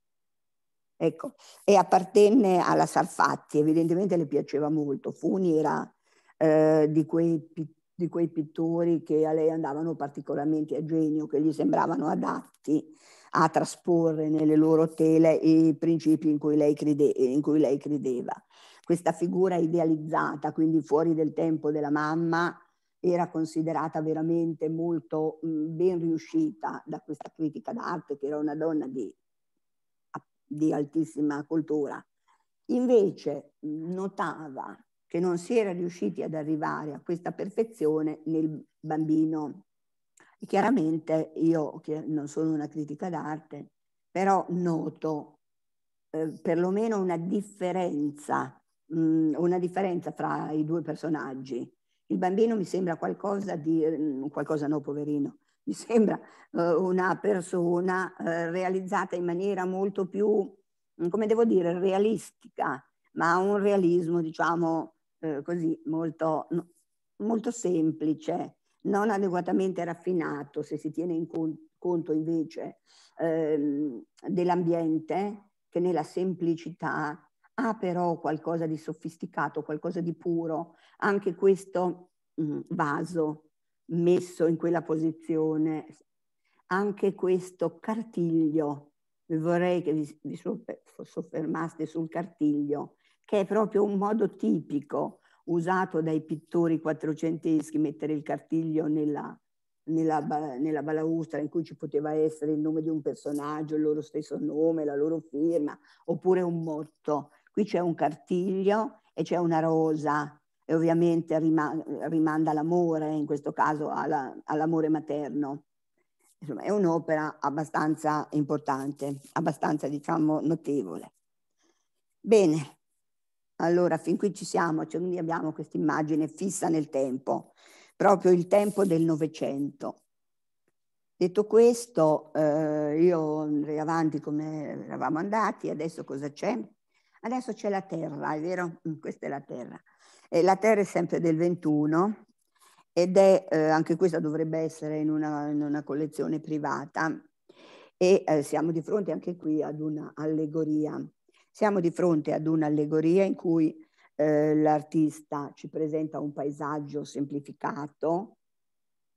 Ecco, e appartenne alla Sarfatti, evidentemente le piaceva molto. Funi era eh, di quei pittori di quei pittori che a lei andavano particolarmente a genio, che gli sembravano adatti a trasporre nelle loro tele i principi in cui lei, crede, in cui lei credeva. Questa figura idealizzata, quindi fuori del tempo della mamma, era considerata veramente molto mh, ben riuscita da questa critica d'arte, che era una donna di, di altissima cultura. Invece notava che non si era riusciti ad arrivare a questa perfezione nel bambino. E chiaramente io, che non sono una critica d'arte, però noto eh, perlomeno una differenza, mh, mm, una differenza fra i due personaggi. Il bambino mi sembra qualcosa di, mm, qualcosa no poverino, mi sembra eh, una persona eh, realizzata in maniera molto più, mm, come devo dire, realistica, ma un realismo diciamo eh, così molto, molto, semplice, non adeguatamente raffinato se si tiene in conto invece ehm, dell'ambiente che nella semplicità ha però qualcosa di sofisticato, qualcosa di puro, anche questo mh, mm, vaso messo in quella posizione, anche questo cartiglio, vorrei che vi, vi soffermaste sul cartiglio, che è proprio un modo tipico usato dai pittori quattrocenteschi, mettere il cartiglio nella, nella, nella, balaustra in cui ci poteva essere il nome di un personaggio, il loro stesso nome, la loro firma, oppure un motto. Qui c'è un cartiglio e c'è una rosa e ovviamente rimanda all'amore, in questo caso alla, all'amore materno. Insomma, è un'opera abbastanza importante, abbastanza diciamo notevole. Bene, allora, fin qui ci siamo, cioè, quindi abbiamo questa immagine fissa nel tempo, proprio il tempo del Novecento. Detto questo, eh, io andrei avanti come eravamo andati, adesso cosa c'è? Adesso c'è la Terra, è vero? Mm, questa è la Terra. E eh, la Terra è sempre del 21 ed è, eh, anche questa dovrebbe essere in una, in una collezione privata e eh, siamo di fronte anche qui ad un'allegoria. allegoria siamo di fronte ad un'allegoria in cui eh, l'artista ci presenta un paesaggio semplificato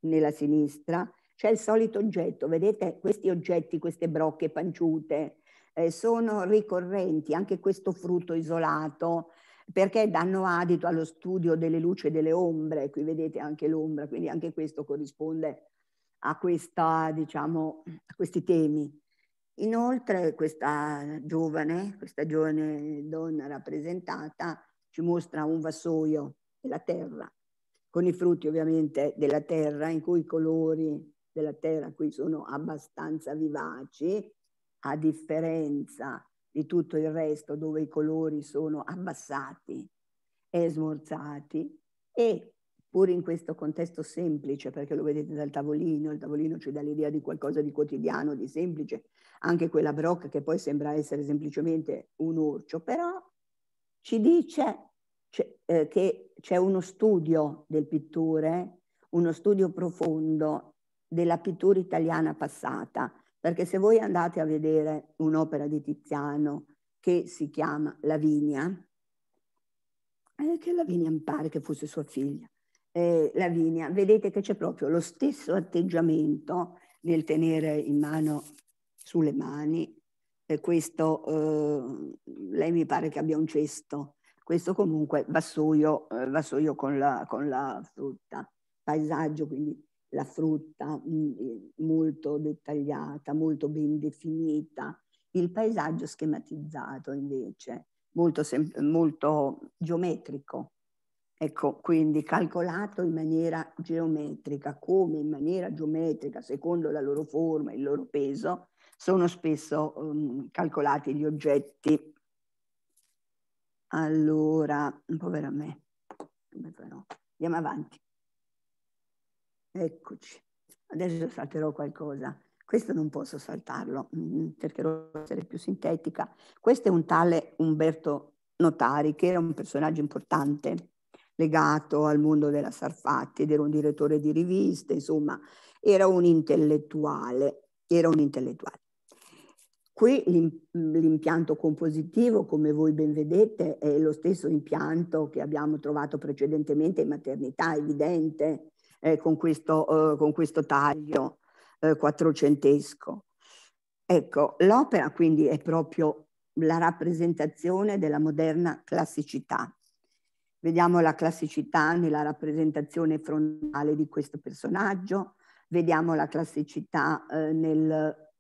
nella sinistra, c'è il solito oggetto, vedete questi oggetti, queste brocche panciute, eh, sono ricorrenti, anche questo frutto isolato, perché danno adito allo studio delle luci e delle ombre, qui vedete anche l'ombra, quindi anche questo corrisponde a, questa, diciamo, a questi temi. Inoltre questa giovane, questa giovane donna rappresentata ci mostra un vassoio della terra, con i frutti ovviamente della terra, in cui i colori della terra qui sono abbastanza vivaci, a differenza di tutto il resto dove i colori sono abbassati e smorzati e pur in questo contesto semplice, perché lo vedete dal tavolino, il tavolino ci dà l'idea di qualcosa di quotidiano, di semplice, anche quella brocca che poi sembra essere semplicemente un urcio, però ci dice eh, che c'è uno studio del pittore, uno studio profondo della pittura italiana passata, perché se voi andate a vedere un'opera di Tiziano che si chiama Lavinia, eh, che Lavinia mi pare che fosse sua figlia, eh, Lavinia, vedete che c'è proprio lo stesso atteggiamento nel tenere in mano sulle mani eh, questo, eh, lei mi pare che abbia un cesto, questo comunque vassoio, eh, vassoio con, la, con la frutta, paesaggio quindi la frutta mm, eh, molto dettagliata, molto ben definita, il paesaggio schematizzato invece, molto, molto geometrico, Ecco, quindi calcolato in maniera geometrica, come in maniera geometrica, secondo la loro forma, il loro peso, sono spesso um, calcolati gli oggetti. Allora, povera me, come farò? Andiamo avanti. Eccoci. Adesso salterò qualcosa. Questo non posso saltarlo, cercherò di essere più sintetica. Questo è un tale Umberto Notari, che era un personaggio importante legato al mondo della Sarfatti ed era un direttore di riviste, insomma, era un intellettuale. Era un intellettuale. Qui l'impianto compositivo, come voi ben vedete, è lo stesso impianto che abbiamo trovato precedentemente in maternità, evidente, eh, con, questo, eh, con, questo, taglio eh, quattrocentesco. Ecco, l'opera quindi è proprio la rappresentazione della moderna classicità Vediamo la classicità nella rappresentazione frontale di questo personaggio, vediamo la classicità eh, nel,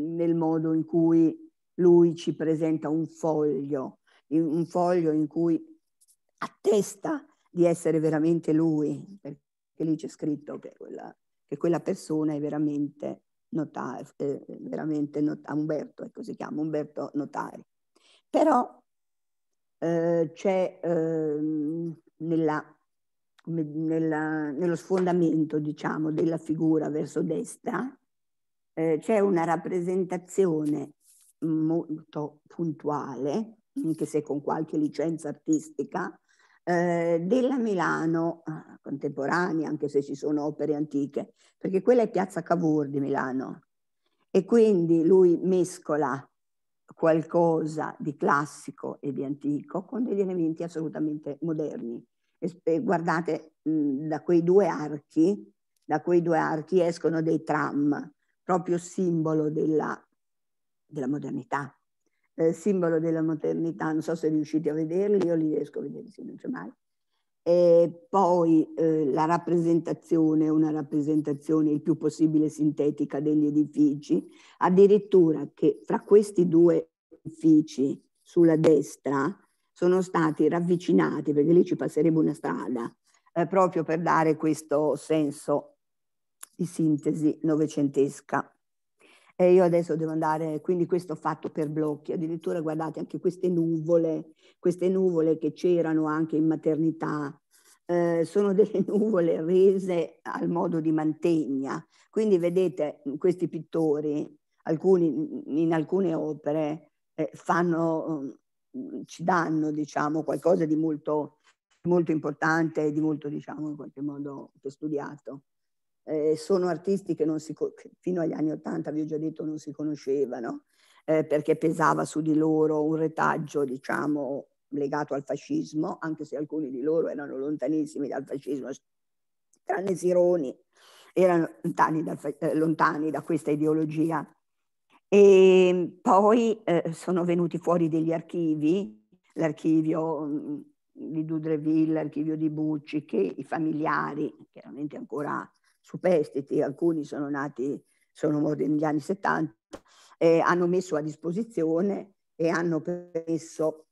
nel modo in cui lui ci presenta un foglio, un foglio in cui attesta di essere veramente lui, perché lì c'è scritto che quella, che quella, persona è veramente Notari, eh, veramente not- Umberto, ecco si chiama Umberto Notari. Però eh, c'è ehm, nella, nella, nello sfondamento diciamo, della figura verso destra, eh, c'è una rappresentazione molto puntuale, anche se con qualche licenza artistica, eh, della Milano ah, contemporanea, anche se ci sono opere antiche, perché quella è Piazza Cavour di Milano. E quindi lui mescola qualcosa di classico e di antico con degli elementi assolutamente moderni. E, e guardate, mh, mhmm, da, quei archi, da quei due archi, escono dei tram, proprio simbolo della, della modernità. Eh, simbolo della modernità, non so se riuscite a vederli, io li riesco a vedere, se non c'è male. E poi eh, la rappresentazione, una rappresentazione il più possibile sintetica degli edifici, addirittura che fra questi due edifici sulla destra sono stati ravvicinati, perché lì ci passeremo una strada, eh, proprio per dare questo senso di sintesi novecentesca e io adesso devo andare, quindi questo ho fatto per blocchi, addirittura guardate anche queste nuvole, queste nuvole che c'erano anche in maternità, eh, sono delle nuvole rese al modo di mantegna, quindi vedete questi pittori, alcuni, in alcune opere eh, fanno, mm, ci danno diciamo qualcosa di molto, molto importante, di molto diciamo in qualche modo studiato eh, sono artisti che, si, che fino agli anni Ottanta, vi ho già detto, non si conoscevano, eh, perché pesava su di loro un retaggio, diciamo, legato al fascismo, anche se alcuni di loro erano lontanissimi dal fascismo, tranne Sironi, erano lontani, dal, eh, lontani da questa ideologia. E ehm, poi eh, sono venuti fuori degli archivi, l'archivio mm, di Doudreville, l'archivio di Bucci, che i familiari, chiaramente ancora superstiti, alcuni sono nati, sono morti negli anni 70, eh, hanno messo a disposizione e hanno permesso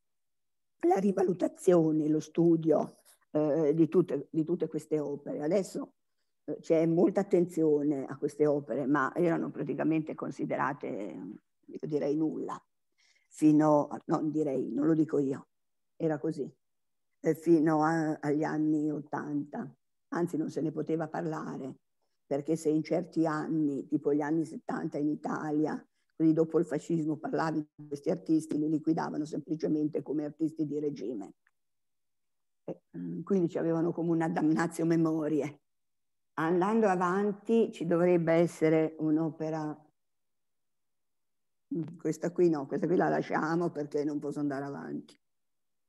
la rivalutazione, lo studio eh, di, tutte, di, tutte, queste opere. Adesso eh, c'è molta attenzione a queste opere, ma erano praticamente considerate, io direi, nulla, fino a, non direi, non lo dico io, era così, eh, fino a, agli anni 80, anzi non se ne poteva parlare perché se in certi anni, tipo gli anni 70 in Italia, quindi dopo il fascismo parlavi di questi artisti, li liquidavano semplicemente come artisti di regime. E, mm, quindi ci avevano come una damnazio memorie. Andando avanti ci dovrebbe essere un'opera, mm, questa qui no, questa qui la lasciamo perché non posso andare avanti.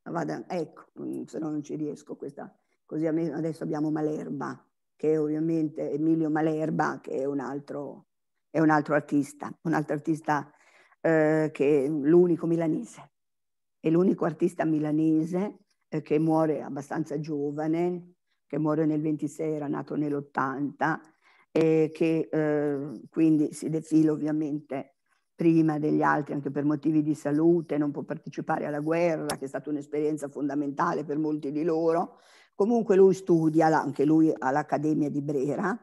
Vada, ecco, mm, se no non ci riesco questa, così adesso abbiamo Malerba che è ovviamente Emilio Malerba, che è un altro, è un altro artista, un altro artista eh, che è l'unico milanese, è l'unico artista milanese eh, che muore abbastanza giovane, che muore nel 26, era nato nell'80, e che eh, quindi si defila ovviamente prima degli altri anche per motivi di salute, non può partecipare alla guerra, che è stata un'esperienza fondamentale per molti di loro, Comunque lui studia, anche lui all'Accademia di Brera,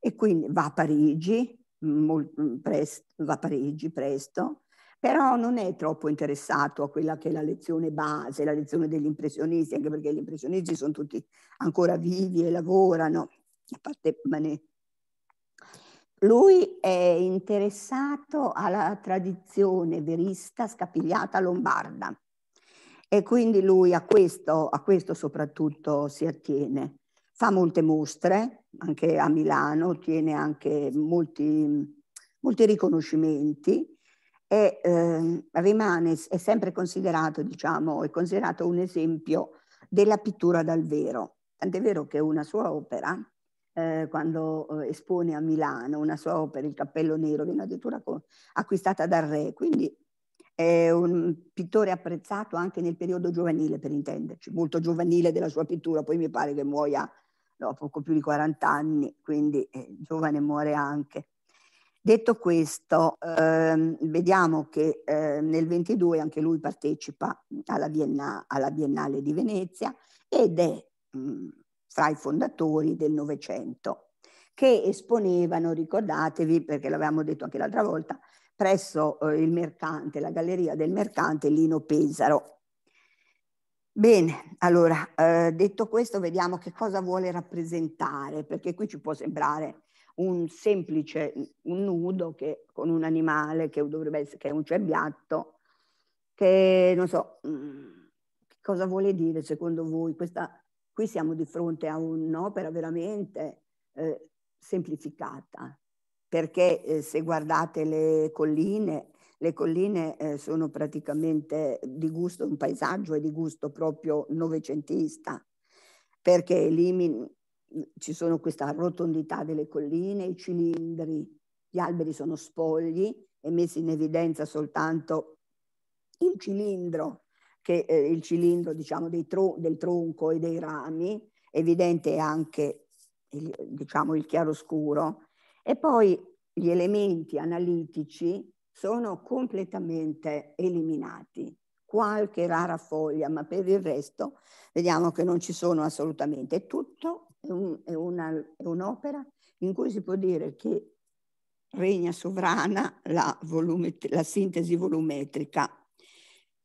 e quindi va a Parigi, molto, presto, va a Parigi presto, però non è troppo interessato a quella che è la lezione base, la lezione degli impressionisti, anche perché gli impressionisti sono tutti ancora vivi e lavorano, a parte Manet. Lui è interessato alla tradizione verista scapigliata lombarda, e quindi lui a questo, a questo soprattutto si attiene. Fa molte mostre, anche a Milano, ottiene anche molti, molti riconoscimenti e eh, rimane, è sempre considerato, diciamo, è considerato un esempio della pittura dal vero. Tant'è vero che una sua opera, eh, quando eh, espone a Milano, una sua opera, Il cappello nero, viene addirittura acquistata dal re, quindi è un pittore apprezzato anche nel periodo giovanile, per intenderci, molto giovanile della sua pittura, poi mi pare che muoia no, poco più di 40 anni, quindi eh, giovane muore anche. Detto questo, ehm, vediamo che eh, nel 22 anche lui partecipa alla, Bienna, alla Biennale di Venezia ed è mh, mm, fra i fondatori del Novecento, che esponevano, ricordatevi, perché l'avevamo detto anche l'altra volta, presso eh, il mercante, la galleria del mercante Lino Pesaro. Bene, allora, eh, detto questo, vediamo che cosa vuole rappresentare, perché qui ci può sembrare un semplice un nudo che, con un animale che dovrebbe essere che è un cerbiatto, che non so mh, mm, cosa vuole dire secondo voi. Questa, qui siamo di fronte a un'opera veramente eh, semplificata, perché eh, se guardate le colline, le colline eh, sono praticamente di gusto, un paesaggio è di gusto proprio novecentista, perché elimin- mm, ci sono questa rotondità delle colline, i cilindri, gli alberi sono spogli e messi in evidenza soltanto il cilindro, che, eh, il cilindro diciamo, tru- del tronco e dei rami, evidente anche il, diciamo, il chiaroscuro e poi gli elementi analitici sono completamente eliminati, qualche rara foglia, ma per il resto vediamo che non ci sono assolutamente. Tutto è, un, è, una, è un'opera in cui si può dire che regna sovrana la, volumet- la sintesi volumetrica.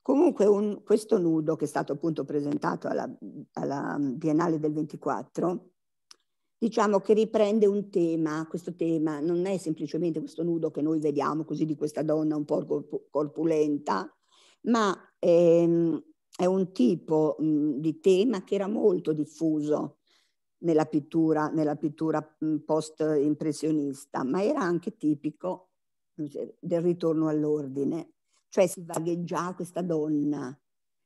Comunque un, questo nudo che è stato appunto presentato alla, alla Biennale del 24 diciamo che riprende un tema, questo tema non è semplicemente questo nudo che noi vediamo così di questa donna un po' corpulenta, ma ehm, è un tipo mh, mm, di tema che era molto diffuso nella pittura, nella pittura mm, post-impressionista, ma era anche tipico mm, del ritorno all'ordine, cioè si vagheggia questa donna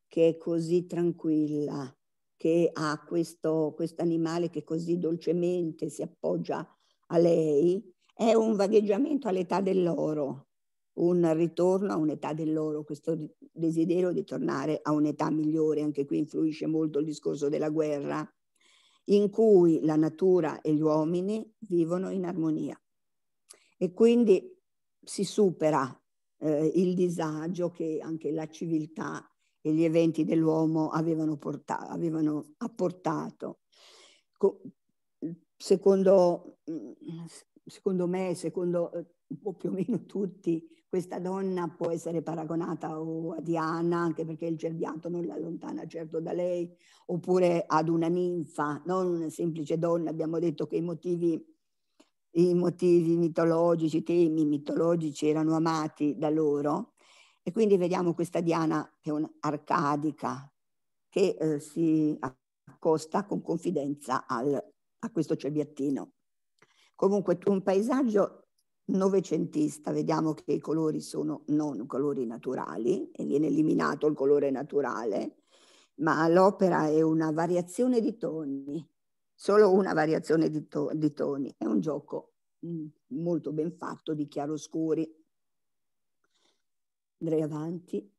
che è così tranquilla, che ha questo animale che così dolcemente si appoggia a lei, è un vagheggiamento all'età dell'oro, un ritorno a un'età dell'oro, questo desiderio di tornare a un'età migliore, anche qui influisce molto il discorso della guerra, in cui la natura e gli uomini vivono in armonia. E quindi si supera eh, il disagio che anche la civiltà e gli eventi dell'uomo avevano, portato, avevano apportato. Secondo, mm, secondo me, secondo eh, o più o meno tutti, questa donna può essere paragonata o a Diana, anche perché il cerbiato non l'allontana certo da lei, oppure ad una ninfa, non una semplice donna. Abbiamo detto che i motivi, i motivi mitologici, i temi mitologici erano amati da loro e quindi vediamo questa Diana, che è un'arcadica, che eh, si accosta con confidenza al, a questo cerbiattino. Comunque un paesaggio novecentista, vediamo che i colori sono non colori naturali, e viene eliminato il colore naturale, ma l'opera è una variazione di toni, solo una variazione di, to di toni, è un gioco mm, molto ben fatto di chiaroscuri andrei avanti.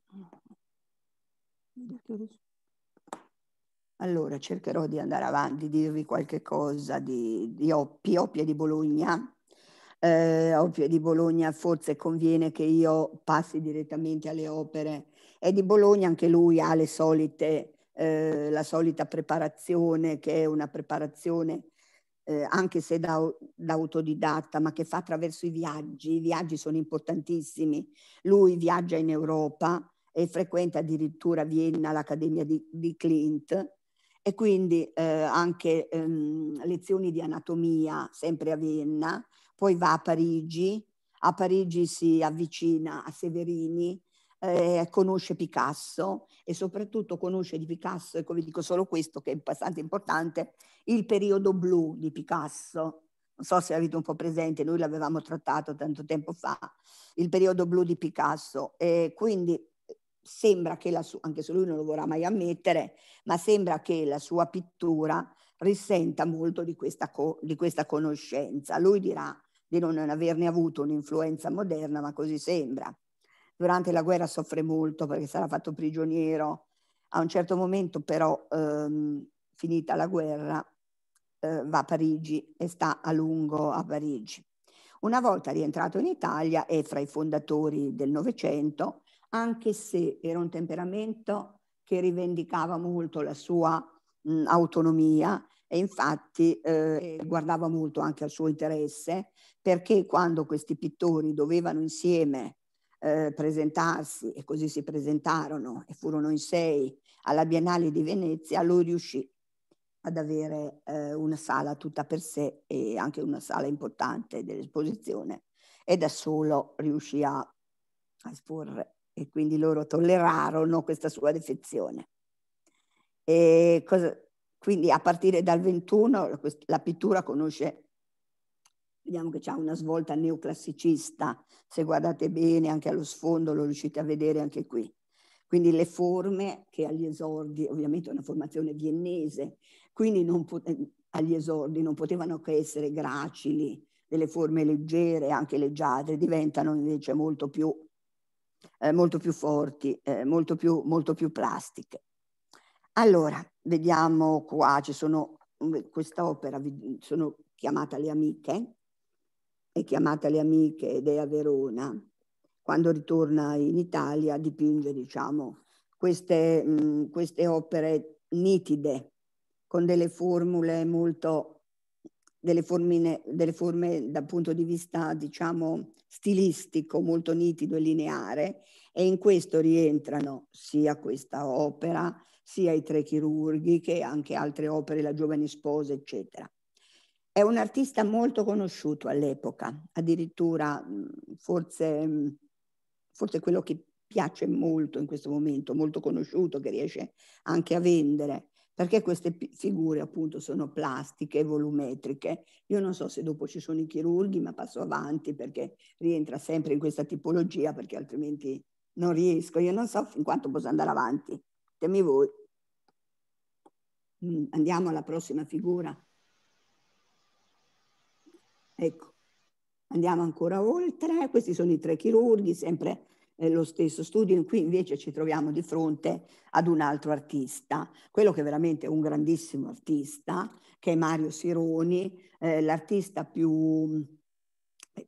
Allora, cercherò di andare avanti, di dirvi qualche cosa di, di Oppi, Oppi di Bologna. Eh, Oppi di Bologna forse conviene che io passi direttamente alle opere. È di Bologna, anche lui ha le solite, eh, la solita preparazione, che è una preparazione eh, anche se da, da, autodidatta, ma che fa attraverso i viaggi. I viaggi sono importantissimi. Lui viaggia in Europa e frequenta addirittura Vienna, l'Accademia di, di Clint, e quindi eh, anche ehm, lezioni di anatomia, sempre a Vienna. Poi va a Parigi, a Parigi si avvicina a Severini, eh, conosce Picasso e soprattutto conosce di Picasso, ecco vi dico solo questo che è abbastanza importante, il periodo blu di Picasso. Non so se avete un po' presente, noi l'avevamo trattato tanto tempo fa, il periodo blu di Picasso. E quindi eh, sembra che la sua, anche se lui non lo vorrà mai ammettere, ma sembra che la sua pittura risenta molto di questa, co, di questa conoscenza. Lui dirà di non averne avuto un'influenza moderna, ma così sembra durante la guerra soffre molto perché sarà fatto prigioniero. A un certo momento però, ehm, finita la guerra, eh, va a Parigi e sta a lungo a Parigi. Una volta rientrato in Italia è fra i fondatori del Novecento, anche se era un temperamento che rivendicava molto la sua mh, autonomia e infatti eh, guardava molto anche al suo interesse perché quando questi pittori dovevano insieme eh, presentarsi e così si presentarono e furono in sei alla Biennale di Venezia, lui riuscì ad avere eh, una sala tutta per sé e anche una sala importante dell'esposizione e da solo riuscì a, a esporre e quindi loro tollerarono questa sua defezione. E cosa, quindi a partire dal 21 la pittura conosce Vediamo che c'è una svolta neoclassicista, se guardate bene anche allo sfondo lo riuscite a vedere anche qui. Quindi le forme che agli esordi, ovviamente è una formazione viennese, quindi eh, agli esordi non potevano che essere gracili, delle forme leggere, anche leggiadre, diventano invece molto più, eh, molto più forti, eh, molto, più, molto più plastiche. Allora, vediamo qua, ci sono quest'opera, sono chiamata Le Amiche, è chiamata le amiche ed è a Verona. Quando ritorna in Italia dipinge, diciamo, queste, mh, mm, queste opere nitide, con delle formule molto, delle, formine, delle forme dal punto di vista, diciamo, stilistico molto nitido e lineare e in questo rientrano sia questa opera, sia i tre chirurghi che anche altre opere, la giovane sposa, eccetera. È un artista molto conosciuto all'epoca, addirittura forse, forse quello che piace molto in questo momento, molto conosciuto, che riesce anche a vendere, perché queste figure appunto sono plastiche, volumetriche. Io non so se dopo ci sono i chirurghi, ma passo avanti perché rientra sempre in questa tipologia, perché altrimenti non riesco. Io non so fin quanto posso andare avanti. Temi voi. Mm, andiamo alla prossima figura. Ecco, andiamo ancora oltre, questi sono i tre chirurghi, sempre eh, lo stesso studio, in cui invece ci troviamo di fronte ad un altro artista, quello che è veramente un grandissimo artista, che è Mario Sironi, eh, l'artista più,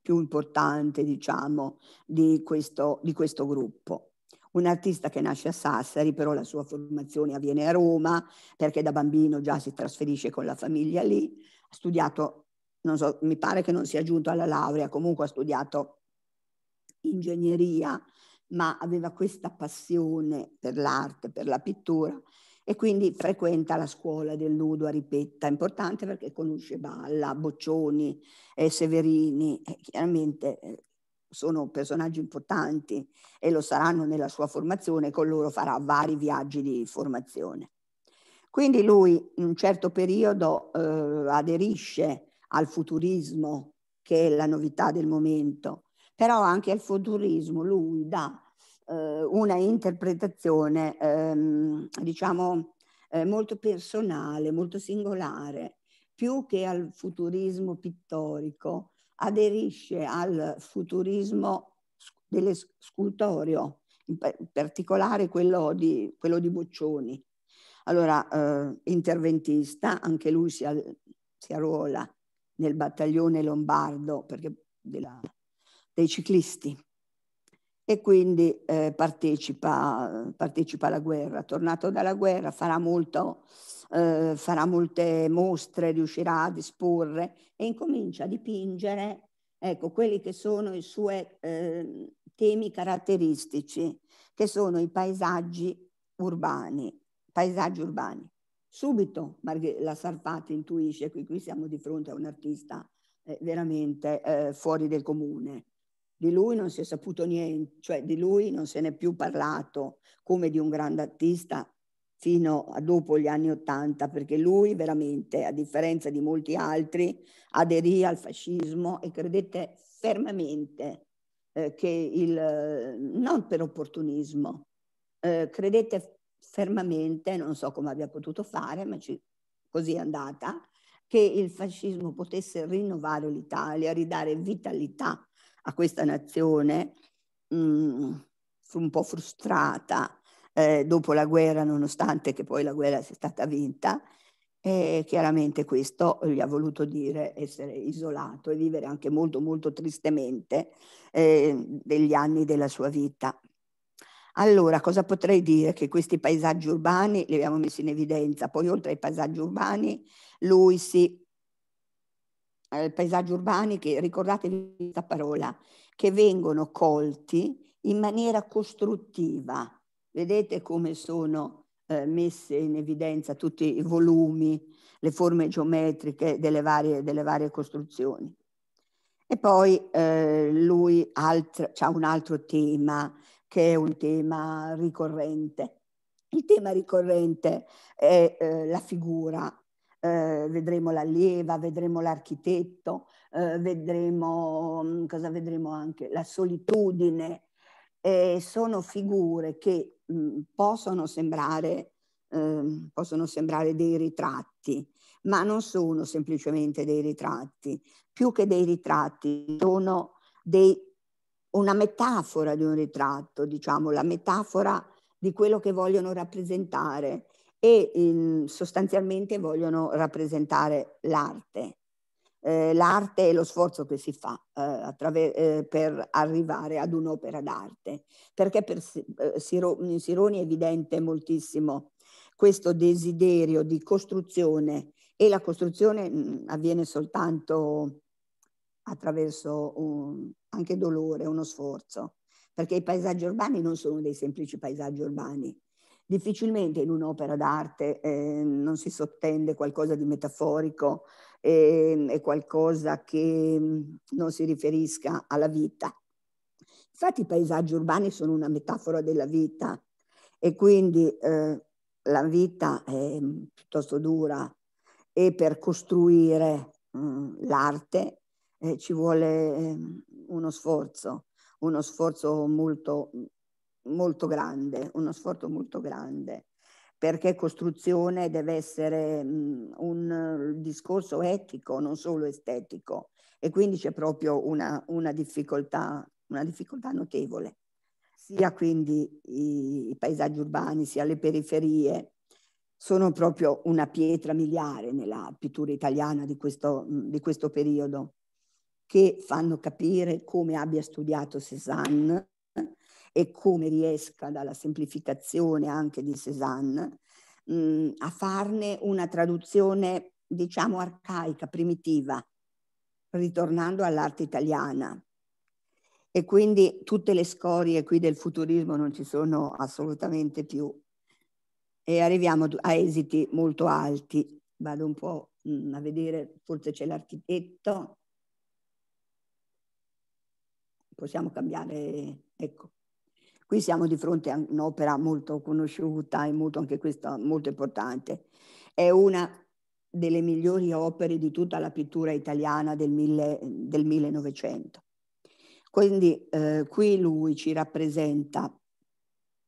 più, importante, diciamo, di questo, di questo gruppo un artista che nasce a Sassari, però la sua formazione avviene a Roma perché da bambino già si trasferisce con la famiglia lì, ha studiato non so, mi pare che non sia giunto alla laurea, comunque ha studiato ingegneria, ma aveva questa passione per l'arte, per la pittura e quindi frequenta la scuola del nudo a Ripetta, importante perché conosce Balla, Boccioni, eh, Severini, eh, chiaramente sono personaggi importanti e lo saranno nella sua formazione, con loro farà vari viaggi di formazione. Quindi lui in un certo periodo eh, aderisce al futurismo, che è la novità del momento, però anche al futurismo lui dà eh, una interpretazione, ehm, diciamo, eh, molto personale, molto singolare, più che al futurismo pittorico, aderisce al futurismo delle scultorio, in particolare quello di, quello di Boccioni. Allora, eh, interventista, anche lui si, si arruola nel battaglione lombardo perché, della, dei ciclisti e quindi eh, partecipa, partecipa, alla guerra. Tornato dalla guerra farà, molto, eh, farà molte mostre, riuscirà a disporre e incomincia a dipingere ecco, quelli che sono i suoi eh, temi caratteristici, che sono i paesaggi urbani, paesaggi urbani. Subito Marghe, la Sarfati intuisce che qui siamo di fronte a un artista eh, veramente eh, fuori del comune. Di lui non si è saputo niente, cioè di lui non se n'è più parlato come di un grande artista fino a dopo gli anni Ottanta, perché lui veramente, a differenza di molti altri, aderì al fascismo e credette fermamente eh, che il, non per opportunismo, eh, credette fermamente, non so come abbia potuto fare, ma ci, così è andata, che il fascismo potesse rinnovare l'Italia, ridare vitalità a questa nazione. Mm, un po' frustrata eh, dopo la guerra, nonostante che poi la guerra sia stata vinta, e chiaramente questo gli ha voluto dire essere isolato e vivere anche molto molto tristemente eh, degli anni della sua vita. Allora, cosa potrei dire? Che questi paesaggi urbani li abbiamo messi in evidenza, poi oltre ai paesaggi urbani, lui si... Eh, paesaggi urbani, che ricordatevi questa parola, che vengono colti in maniera costruttiva. Vedete come sono eh, messe in evidenza tutti i volumi, le forme geometriche delle varie, delle varie costruzioni. E poi eh, lui ha un altro tema che è un tema ricorrente. Il tema ricorrente è eh, la figura, eh, vedremo l'allieva, vedremo l'architetto, eh, vedremo, mm, cosa vedremo anche, la solitudine. sono figure che mh, mm, possono, sembrare, ehm, possono sembrare dei ritratti, ma non sono semplicemente dei ritratti. Più che dei ritratti, sono dei una metafora di un ritratto, diciamo, la metafora di quello che vogliono rappresentare e in, sostanzialmente vogliono rappresentare l'arte. Eh, l'arte e lo sforzo che si fa eh, eh, per arrivare ad un'opera d'arte, perché per eh, Siro in Sironi è evidente moltissimo questo desiderio di costruzione e la costruzione mh, mm, avviene soltanto attraverso un, anche dolore, uno sforzo, perché i paesaggi urbani non sono dei semplici paesaggi urbani. Difficilmente in un'opera d'arte eh, non si sottende qualcosa di metaforico ehm, e eh, qualcosa che mm, non si riferisca alla vita. Infatti i paesaggi urbani sono una metafora della vita e quindi eh, la vita è mm, piuttosto dura e per costruire mh, mm, l'arte eh, ci vuole ehm, uno sforzo, uno sforzo molto, molto grande, uno sforzo molto grande, perché costruzione deve essere mh, un eh, discorso etico, non solo estetico, e quindi c'è proprio una, una, difficoltà, una difficoltà notevole, sia quindi i, i paesaggi urbani, sia le periferie, sono proprio una pietra miliare nella pittura italiana di questo, di questo periodo che fanno capire come abbia studiato Cézanne e come riesca dalla semplificazione anche di Cézanne mh, mm, a farne una traduzione, diciamo, arcaica, primitiva, ritornando all'arte italiana. E quindi tutte le scorie qui del futurismo non ci sono assolutamente più. E arriviamo a esiti molto alti. Vado un po' mm, a vedere, forse c'è l'architetto possiamo cambiare, ecco. Qui siamo di fronte a un'opera molto conosciuta e molto, anche questa molto importante. È una delle migliori opere di tutta la pittura italiana del, mille, del 1900. Quindi eh, qui lui ci rappresenta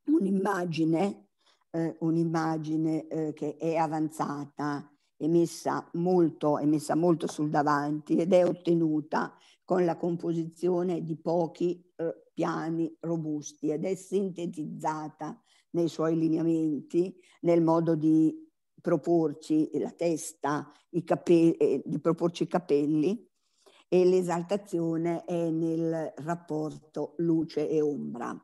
un'immagine, eh, un'immagine eh, che è avanzata, è messa, molto, è messa molto sul davanti ed è ottenuta con la composizione di pochi eh, piani robusti ed è sintetizzata nei suoi lineamenti, nel modo di proporci la testa, i capelli, eh, di proporci i capelli e l'esaltazione è nel rapporto luce e ombra.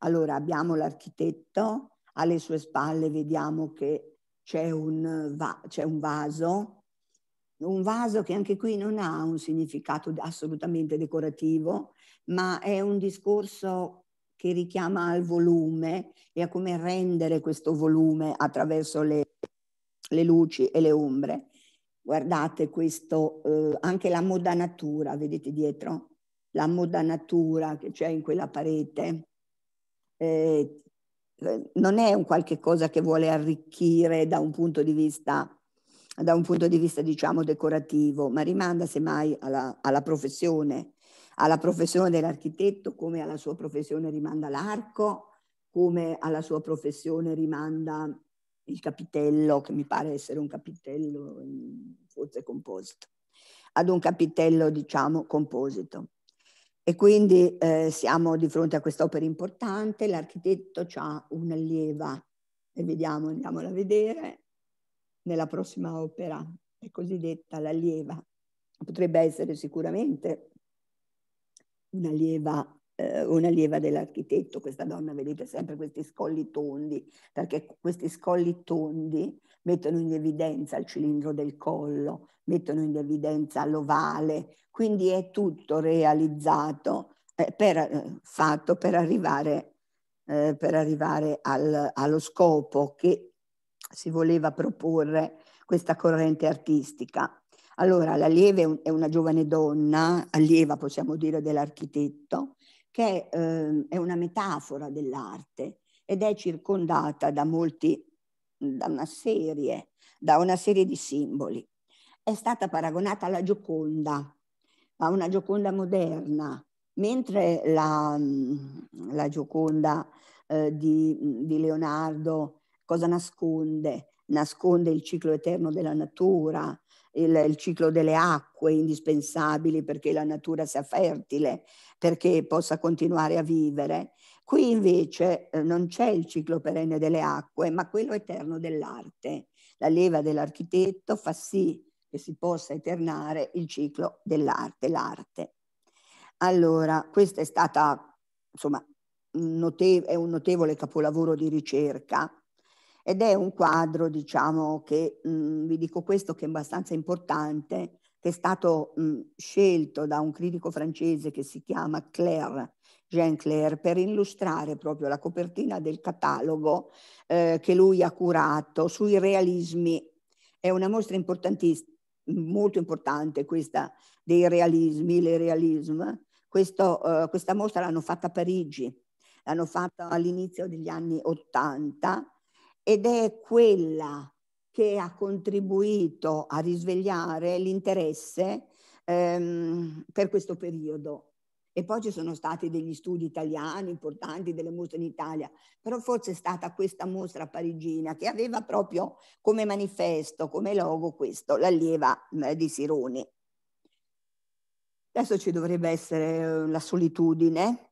Allora abbiamo l'architetto, alle sue spalle vediamo che c'è un, va un vaso un vaso che anche qui non ha un significato assolutamente decorativo, ma è un discorso che richiama al volume e a come rendere questo volume attraverso le, le luci e le ombre. Guardate questo, eh, anche la modanatura, vedete dietro? La modanatura che c'è in quella parete. Eh, eh, non è un qualche cosa che vuole arricchire da un punto di vista da un punto di vista diciamo decorativo, ma rimanda semmai alla, alla professione, alla professione dell'architetto come alla sua professione rimanda l'arco, come alla sua professione rimanda il capitello, che mi pare essere un capitello mm, forse composito, ad un capitello diciamo composito. E quindi eh, siamo di fronte a quest'opera importante, l'architetto ha un'allieva, e vediamo, andiamola a vedere, nella prossima opera, è cosiddetta la lieva. Potrebbe essere sicuramente una lieva, eh, una dell'architetto, questa donna, vedete sempre questi scolli tondi, perché questi scolli tondi mettono in evidenza il cilindro del collo, mettono in evidenza l'ovale, quindi è tutto realizzato, eh, per, eh, fatto per arrivare, eh, per arrivare al, allo scopo che si voleva proporre questa corrente artistica. Allora, la Lieve è una giovane donna, allieva possiamo dire dell'architetto, che eh, è una metafora dell'arte ed è circondata da molti, da una serie, da una serie di simboli. È stata paragonata alla Gioconda, a una Gioconda moderna, mentre la, la Gioconda eh, di, di Leonardo cosa nasconde? Nasconde il ciclo eterno della natura, il, il, ciclo delle acque indispensabili perché la natura sia fertile, perché possa continuare a vivere. Qui invece eh, non c'è il ciclo perenne delle acque, ma quello eterno dell'arte. La leva dell'architetto fa sì che si possa eternare il ciclo dell'arte, l'arte. Allora, questa è stata, insomma, note- è un notevole capolavoro di ricerca ed è un quadro, diciamo, che mh, mhmm, vi dico questo che è abbastanza importante, che è stato mh, mhmm, scelto da un critico francese che si chiama Claire, Jean Claire, per illustrare proprio la copertina del catalogo eh, che lui ha curato sui realismi. È una mostra importantissima, molto importante questa dei realismi, le realism. Questo, eh, questa mostra l'hanno fatta a Parigi, l'hanno fatta all'inizio degli anni Ottanta ed è quella che ha contribuito a risvegliare l'interesse ehm, per questo periodo. E poi ci sono stati degli studi italiani importanti, delle mostre in Italia, però forse è stata questa mostra parigina che aveva proprio come manifesto, come logo questo, l'allieva eh, di Sironi. Adesso ci dovrebbe essere eh, la solitudine,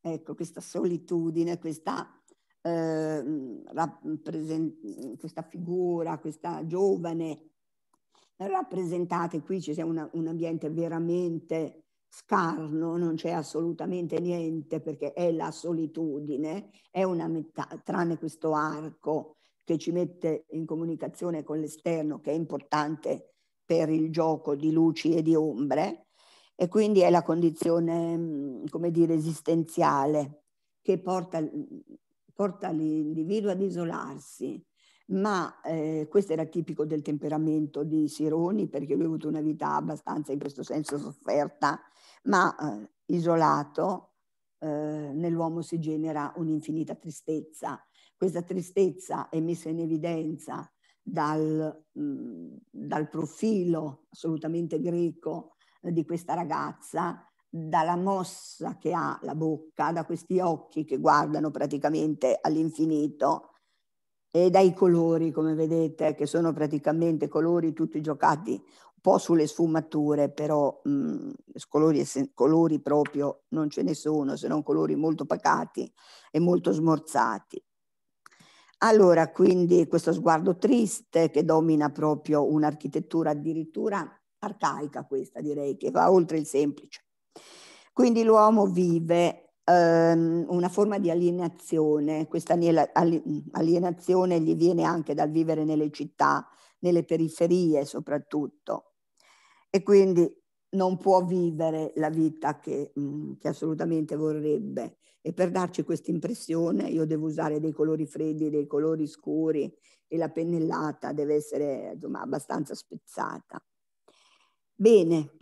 ecco questa solitudine, questa eh, questa figura, questa giovane rappresentata, qui, ci sia una, un ambiente veramente scarno, non c'è assolutamente niente perché è la solitudine, è una metà, tranne questo arco che ci mette in comunicazione con l'esterno che è importante per il gioco di luci e di ombre e quindi è la condizione, come dire, esistenziale che porta porta l'individuo ad isolarsi, ma eh, questo era tipico del temperamento di Sironi perché lui ha avuto una vita abbastanza in questo senso sofferta, ma eh, isolato eh, nell'uomo si genera un'infinita tristezza. Questa tristezza è messa in evidenza dal, mh, mm, dal profilo assolutamente greco eh, di questa ragazza dalla mossa che ha la bocca, da questi occhi che guardano praticamente all'infinito e dai colori, come vedete, che sono praticamente colori tutti giocati un po' sulle sfumature, però mh, mm, colori, colori proprio non ce ne sono, se non colori molto pacati e molto smorzati. Allora, quindi questo sguardo triste che domina proprio un'architettura addirittura arcaica questa, direi, che va oltre il semplice. Quindi l'uomo vive ehm, una forma di alienazione, questa alienazione gli viene anche dal vivere nelle città, nelle periferie soprattutto, e quindi non può vivere la vita che, mh, mm, che assolutamente vorrebbe. E per darci questa impressione io devo usare dei colori freddi, dei colori scuri e la pennellata deve essere insomma, abbastanza spezzata. Bene.